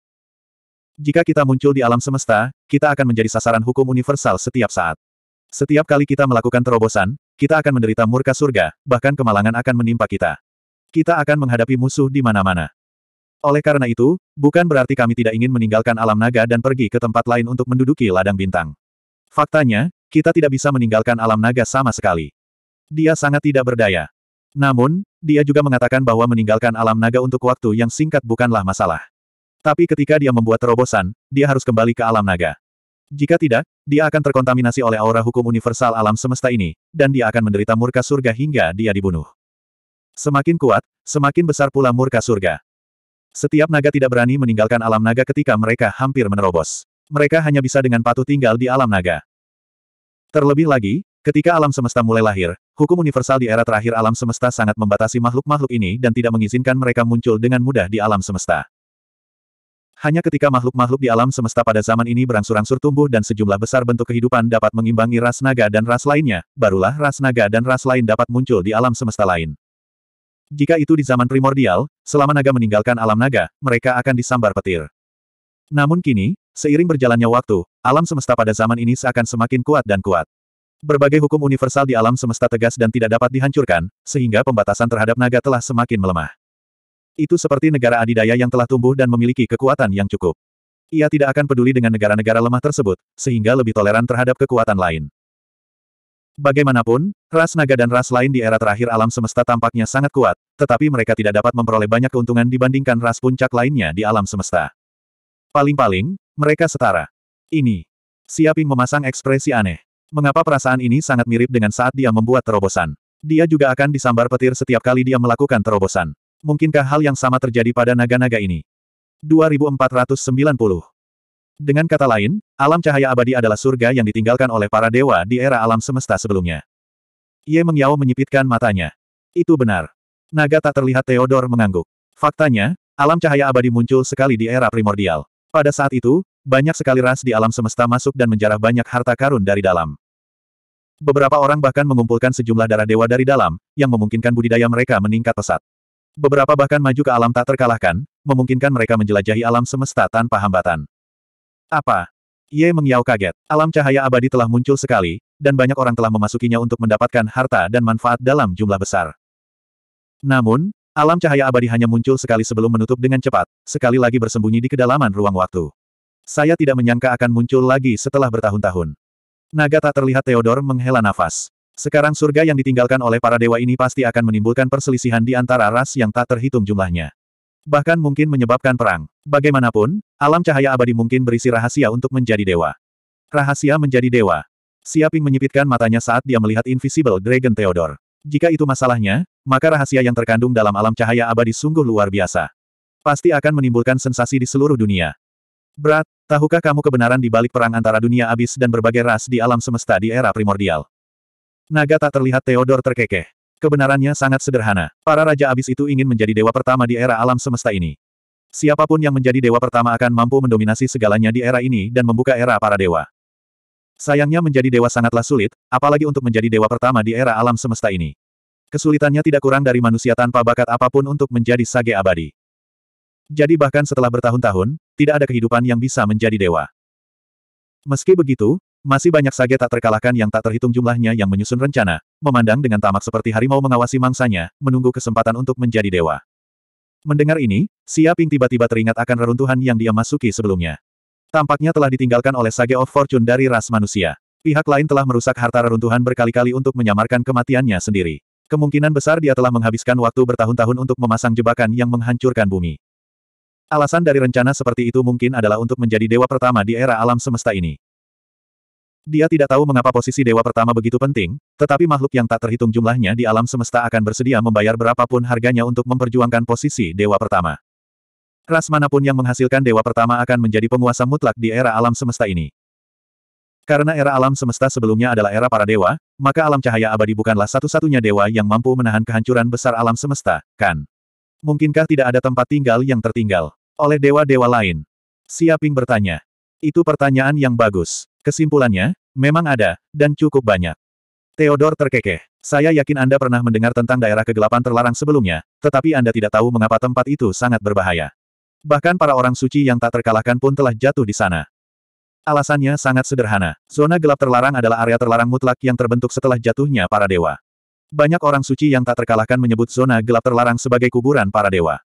Jika kita muncul di alam semesta, kita akan menjadi sasaran hukum universal setiap saat. Setiap kali kita melakukan terobosan, kita akan menderita murka surga, bahkan kemalangan akan menimpa kita. Kita akan menghadapi musuh di mana-mana. Oleh karena itu, bukan berarti kami tidak ingin meninggalkan alam naga dan pergi ke tempat lain untuk menduduki ladang bintang. Faktanya, kita tidak bisa meninggalkan alam naga sama sekali. Dia sangat tidak berdaya. Namun, dia juga mengatakan bahwa meninggalkan alam naga untuk waktu yang singkat bukanlah masalah. Tapi ketika dia membuat terobosan, dia harus kembali ke alam naga. Jika tidak, dia akan terkontaminasi oleh aura hukum universal alam semesta ini, dan dia akan menderita murka surga hingga dia dibunuh. Semakin kuat, semakin besar pula murka surga. Setiap naga tidak berani meninggalkan alam naga ketika mereka hampir menerobos. Mereka hanya bisa dengan patuh tinggal di alam naga. Terlebih lagi, ketika alam semesta mulai lahir, hukum universal di era terakhir alam semesta sangat membatasi makhluk-makhluk ini dan tidak mengizinkan mereka muncul dengan mudah di alam semesta. Hanya ketika makhluk-makhluk di alam semesta pada zaman ini berangsur-angsur tumbuh dan sejumlah besar bentuk kehidupan dapat mengimbangi ras naga dan ras lainnya, barulah ras naga dan ras lain dapat muncul di alam semesta lain. Jika itu di zaman primordial, selama naga meninggalkan alam naga, mereka akan disambar petir. Namun kini, seiring berjalannya waktu, alam semesta pada zaman ini seakan semakin kuat dan kuat. Berbagai hukum universal di alam semesta tegas dan tidak dapat dihancurkan, sehingga pembatasan terhadap naga telah semakin melemah. Itu seperti negara adidaya yang telah tumbuh dan memiliki kekuatan yang cukup. Ia tidak akan peduli dengan negara-negara lemah tersebut, sehingga lebih toleran terhadap kekuatan lain. Bagaimanapun, ras naga dan ras lain di era terakhir alam semesta tampaknya sangat kuat, tetapi mereka tidak dapat memperoleh banyak keuntungan dibandingkan ras puncak lainnya di alam semesta. Paling-paling, mereka setara. Ini. Siaping memasang ekspresi aneh. Mengapa perasaan ini sangat mirip dengan saat dia membuat terobosan? Dia juga akan disambar petir setiap kali dia melakukan terobosan. Mungkinkah hal yang sama terjadi pada naga-naga ini? 2490 Dengan kata lain, alam cahaya abadi adalah surga yang ditinggalkan oleh para dewa di era alam semesta sebelumnya. Ye Mengyao menyipitkan matanya. Itu benar. Naga tak terlihat Theodor mengangguk. Faktanya, alam cahaya abadi muncul sekali di era primordial. Pada saat itu, banyak sekali ras di alam semesta masuk dan menjarah banyak harta karun dari dalam. Beberapa orang bahkan mengumpulkan sejumlah darah dewa dari dalam, yang memungkinkan budidaya mereka meningkat pesat. Beberapa bahkan maju ke alam tak terkalahkan, memungkinkan mereka menjelajahi alam semesta tanpa hambatan. Apa? Ye mengiau kaget. Alam cahaya abadi telah muncul sekali, dan banyak orang telah memasukinya untuk mendapatkan harta dan manfaat dalam jumlah besar. Namun, Alam cahaya abadi hanya muncul sekali sebelum menutup dengan cepat, sekali lagi bersembunyi di kedalaman ruang waktu. Saya tidak menyangka akan muncul lagi setelah bertahun-tahun. Naga tak terlihat Theodor menghela nafas. Sekarang surga yang ditinggalkan oleh para dewa ini pasti akan menimbulkan perselisihan di antara ras yang tak terhitung jumlahnya. Bahkan mungkin menyebabkan perang. Bagaimanapun, alam cahaya abadi mungkin berisi rahasia untuk menjadi dewa. Rahasia menjadi dewa. Siaping menyipitkan matanya saat dia melihat Invisible Dragon Theodor. Jika itu masalahnya, maka rahasia yang terkandung dalam alam cahaya abadi sungguh luar biasa. Pasti akan menimbulkan sensasi di seluruh dunia. Berat, tahukah kamu kebenaran di balik perang antara dunia abis dan berbagai ras di alam semesta di era primordial? Naga tak terlihat Theodor terkekeh. Kebenarannya sangat sederhana. Para raja abis itu ingin menjadi dewa pertama di era alam semesta ini. Siapapun yang menjadi dewa pertama akan mampu mendominasi segalanya di era ini dan membuka era para dewa. Sayangnya menjadi dewa sangatlah sulit, apalagi untuk menjadi dewa pertama di era alam semesta ini. Kesulitannya tidak kurang dari manusia tanpa bakat apapun untuk menjadi sage abadi. Jadi bahkan setelah bertahun-tahun, tidak ada kehidupan yang bisa menjadi dewa. Meski begitu, masih banyak sage tak terkalahkan yang tak terhitung jumlahnya yang menyusun rencana, memandang dengan tamak seperti harimau mengawasi mangsanya, menunggu kesempatan untuk menjadi dewa. Mendengar ini, Siaping tiba-tiba teringat akan reruntuhan yang dia masuki sebelumnya. Tampaknya telah ditinggalkan oleh Sage of Fortune dari ras manusia. Pihak lain telah merusak harta reruntuhan berkali-kali untuk menyamarkan kematiannya sendiri. Kemungkinan besar dia telah menghabiskan waktu bertahun-tahun untuk memasang jebakan yang menghancurkan bumi. Alasan dari rencana seperti itu mungkin adalah untuk menjadi dewa pertama di era alam semesta ini. Dia tidak tahu mengapa posisi dewa pertama begitu penting, tetapi makhluk yang tak terhitung jumlahnya di alam semesta akan bersedia membayar berapapun harganya untuk memperjuangkan posisi dewa pertama. Ras manapun yang menghasilkan dewa pertama akan menjadi penguasa mutlak di era alam semesta ini. Karena era alam semesta sebelumnya adalah era para dewa, maka alam cahaya abadi bukanlah satu-satunya dewa yang mampu menahan kehancuran besar alam semesta, kan? Mungkinkah tidak ada tempat tinggal yang tertinggal? Oleh dewa-dewa lain. Siaping bertanya. Itu pertanyaan yang bagus. Kesimpulannya, memang ada, dan cukup banyak. Theodor terkekeh. Saya yakin Anda pernah mendengar tentang daerah kegelapan terlarang sebelumnya, tetapi Anda tidak tahu mengapa tempat itu sangat berbahaya. Bahkan para orang suci yang tak terkalahkan pun telah jatuh di sana. Alasannya sangat sederhana. Zona gelap terlarang adalah area terlarang mutlak yang terbentuk setelah jatuhnya para dewa. Banyak orang suci yang tak terkalahkan menyebut zona gelap terlarang sebagai kuburan para dewa.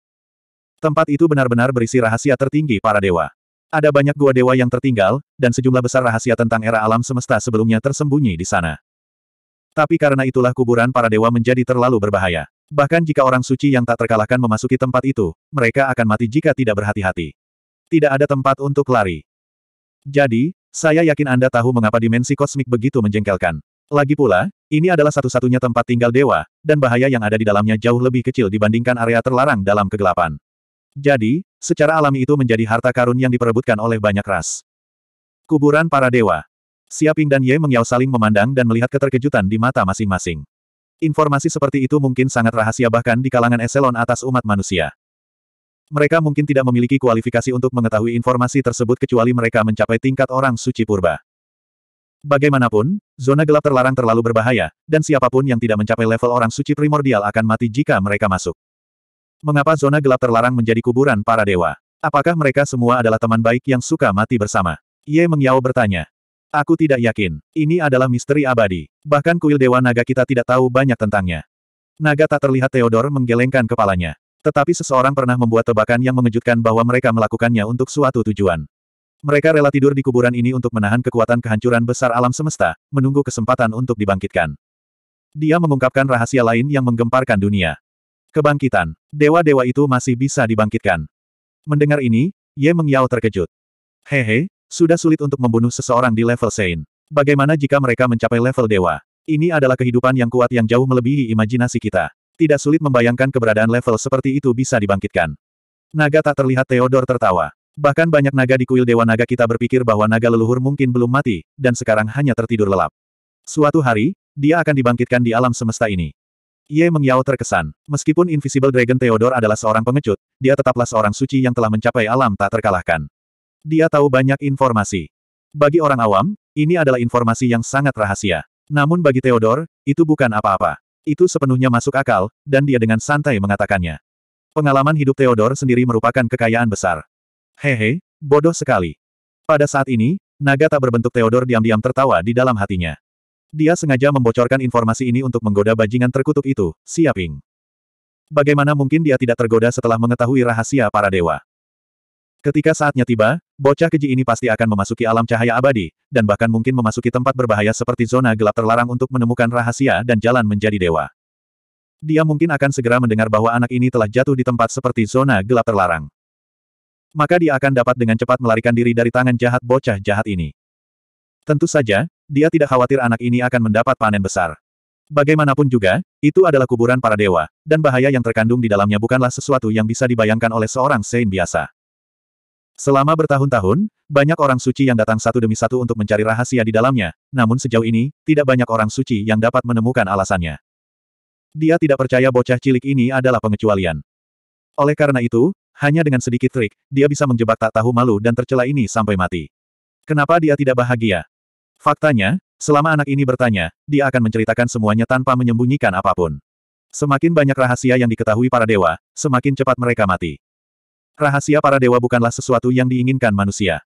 Tempat itu benar-benar berisi rahasia tertinggi para dewa. Ada banyak gua dewa yang tertinggal, dan sejumlah besar rahasia tentang era alam semesta sebelumnya tersembunyi di sana. Tapi karena itulah kuburan para dewa menjadi terlalu berbahaya. Bahkan jika orang suci yang tak terkalahkan memasuki tempat itu, mereka akan mati jika tidak berhati-hati. Tidak ada tempat untuk lari. Jadi, saya yakin Anda tahu mengapa dimensi kosmik begitu menjengkelkan. Lagi pula, ini adalah satu-satunya tempat tinggal dewa, dan bahaya yang ada di dalamnya jauh lebih kecil dibandingkan area terlarang dalam kegelapan. Jadi, secara alami itu menjadi harta karun yang diperebutkan oleh banyak ras. Kuburan para dewa. Siaping dan Ye Mengyao saling memandang dan melihat keterkejutan di mata masing-masing. Informasi seperti itu mungkin sangat rahasia bahkan di kalangan eselon atas umat manusia. Mereka mungkin tidak memiliki kualifikasi untuk mengetahui informasi tersebut kecuali mereka mencapai tingkat orang suci purba. Bagaimanapun, zona gelap terlarang terlalu berbahaya, dan siapapun yang tidak mencapai level orang suci primordial akan mati jika mereka masuk. Mengapa zona gelap terlarang menjadi kuburan para dewa? Apakah mereka semua adalah teman baik yang suka mati bersama? Ye Mengyao bertanya. Aku tidak yakin. Ini adalah misteri abadi. Bahkan kuil Dewa Naga kita tidak tahu banyak tentangnya. Naga tak terlihat Theodor menggelengkan kepalanya. Tetapi seseorang pernah membuat tebakan yang mengejutkan bahwa mereka melakukannya untuk suatu tujuan. Mereka rela tidur di kuburan ini untuk menahan kekuatan kehancuran besar alam semesta, menunggu kesempatan untuk dibangkitkan. Dia mengungkapkan rahasia lain yang menggemparkan dunia. Kebangkitan. Dewa-dewa itu masih bisa dibangkitkan. Mendengar ini, Ye Mengyao terkejut. Hehe, sudah sulit untuk membunuh seseorang di level Sein. Bagaimana jika mereka mencapai level dewa? Ini adalah kehidupan yang kuat yang jauh melebihi imajinasi kita. Tidak sulit membayangkan keberadaan level seperti itu bisa dibangkitkan. Naga tak terlihat Theodor tertawa. Bahkan banyak naga di kuil Dewa Naga kita berpikir bahwa naga leluhur mungkin belum mati, dan sekarang hanya tertidur lelap. Suatu hari, dia akan dibangkitkan di alam semesta ini. Ye Mengyao terkesan. Meskipun Invisible Dragon Theodor adalah seorang pengecut, dia tetaplah seorang suci yang telah mencapai alam tak terkalahkan. Dia tahu banyak informasi. Bagi orang awam, ini adalah informasi yang sangat rahasia. Namun bagi Theodor, itu bukan apa-apa. Itu sepenuhnya masuk akal, dan dia dengan santai mengatakannya. Pengalaman hidup Theodore sendiri merupakan kekayaan besar. Hehe, bodoh sekali. Pada saat ini, naga tak berbentuk Theodore diam-diam tertawa di dalam hatinya. Dia sengaja membocorkan informasi ini untuk menggoda bajingan terkutuk itu, Siaping. Bagaimana mungkin dia tidak tergoda setelah mengetahui rahasia para dewa? Ketika saatnya tiba, bocah keji ini pasti akan memasuki alam cahaya abadi, dan bahkan mungkin memasuki tempat berbahaya seperti zona gelap terlarang untuk menemukan rahasia dan jalan menjadi dewa. Dia mungkin akan segera mendengar bahwa anak ini telah jatuh di tempat seperti zona gelap terlarang. Maka dia akan dapat dengan cepat melarikan diri dari tangan jahat bocah jahat ini. Tentu saja, dia tidak khawatir anak ini akan mendapat panen besar. Bagaimanapun juga, itu adalah kuburan para dewa, dan bahaya yang terkandung di dalamnya bukanlah sesuatu yang bisa dibayangkan oleh seorang Sein biasa. Selama bertahun-tahun, banyak orang suci yang datang satu demi satu untuk mencari rahasia di dalamnya, namun sejauh ini, tidak banyak orang suci yang dapat menemukan alasannya. Dia tidak percaya bocah cilik ini adalah pengecualian. Oleh karena itu, hanya dengan sedikit trik, dia bisa menjebak tak tahu malu dan tercela ini sampai mati. Kenapa dia tidak bahagia? Faktanya, selama anak ini bertanya, dia akan menceritakan semuanya tanpa menyembunyikan apapun. Semakin banyak rahasia yang diketahui para dewa, semakin cepat mereka mati. Rahasia para dewa bukanlah sesuatu yang diinginkan manusia.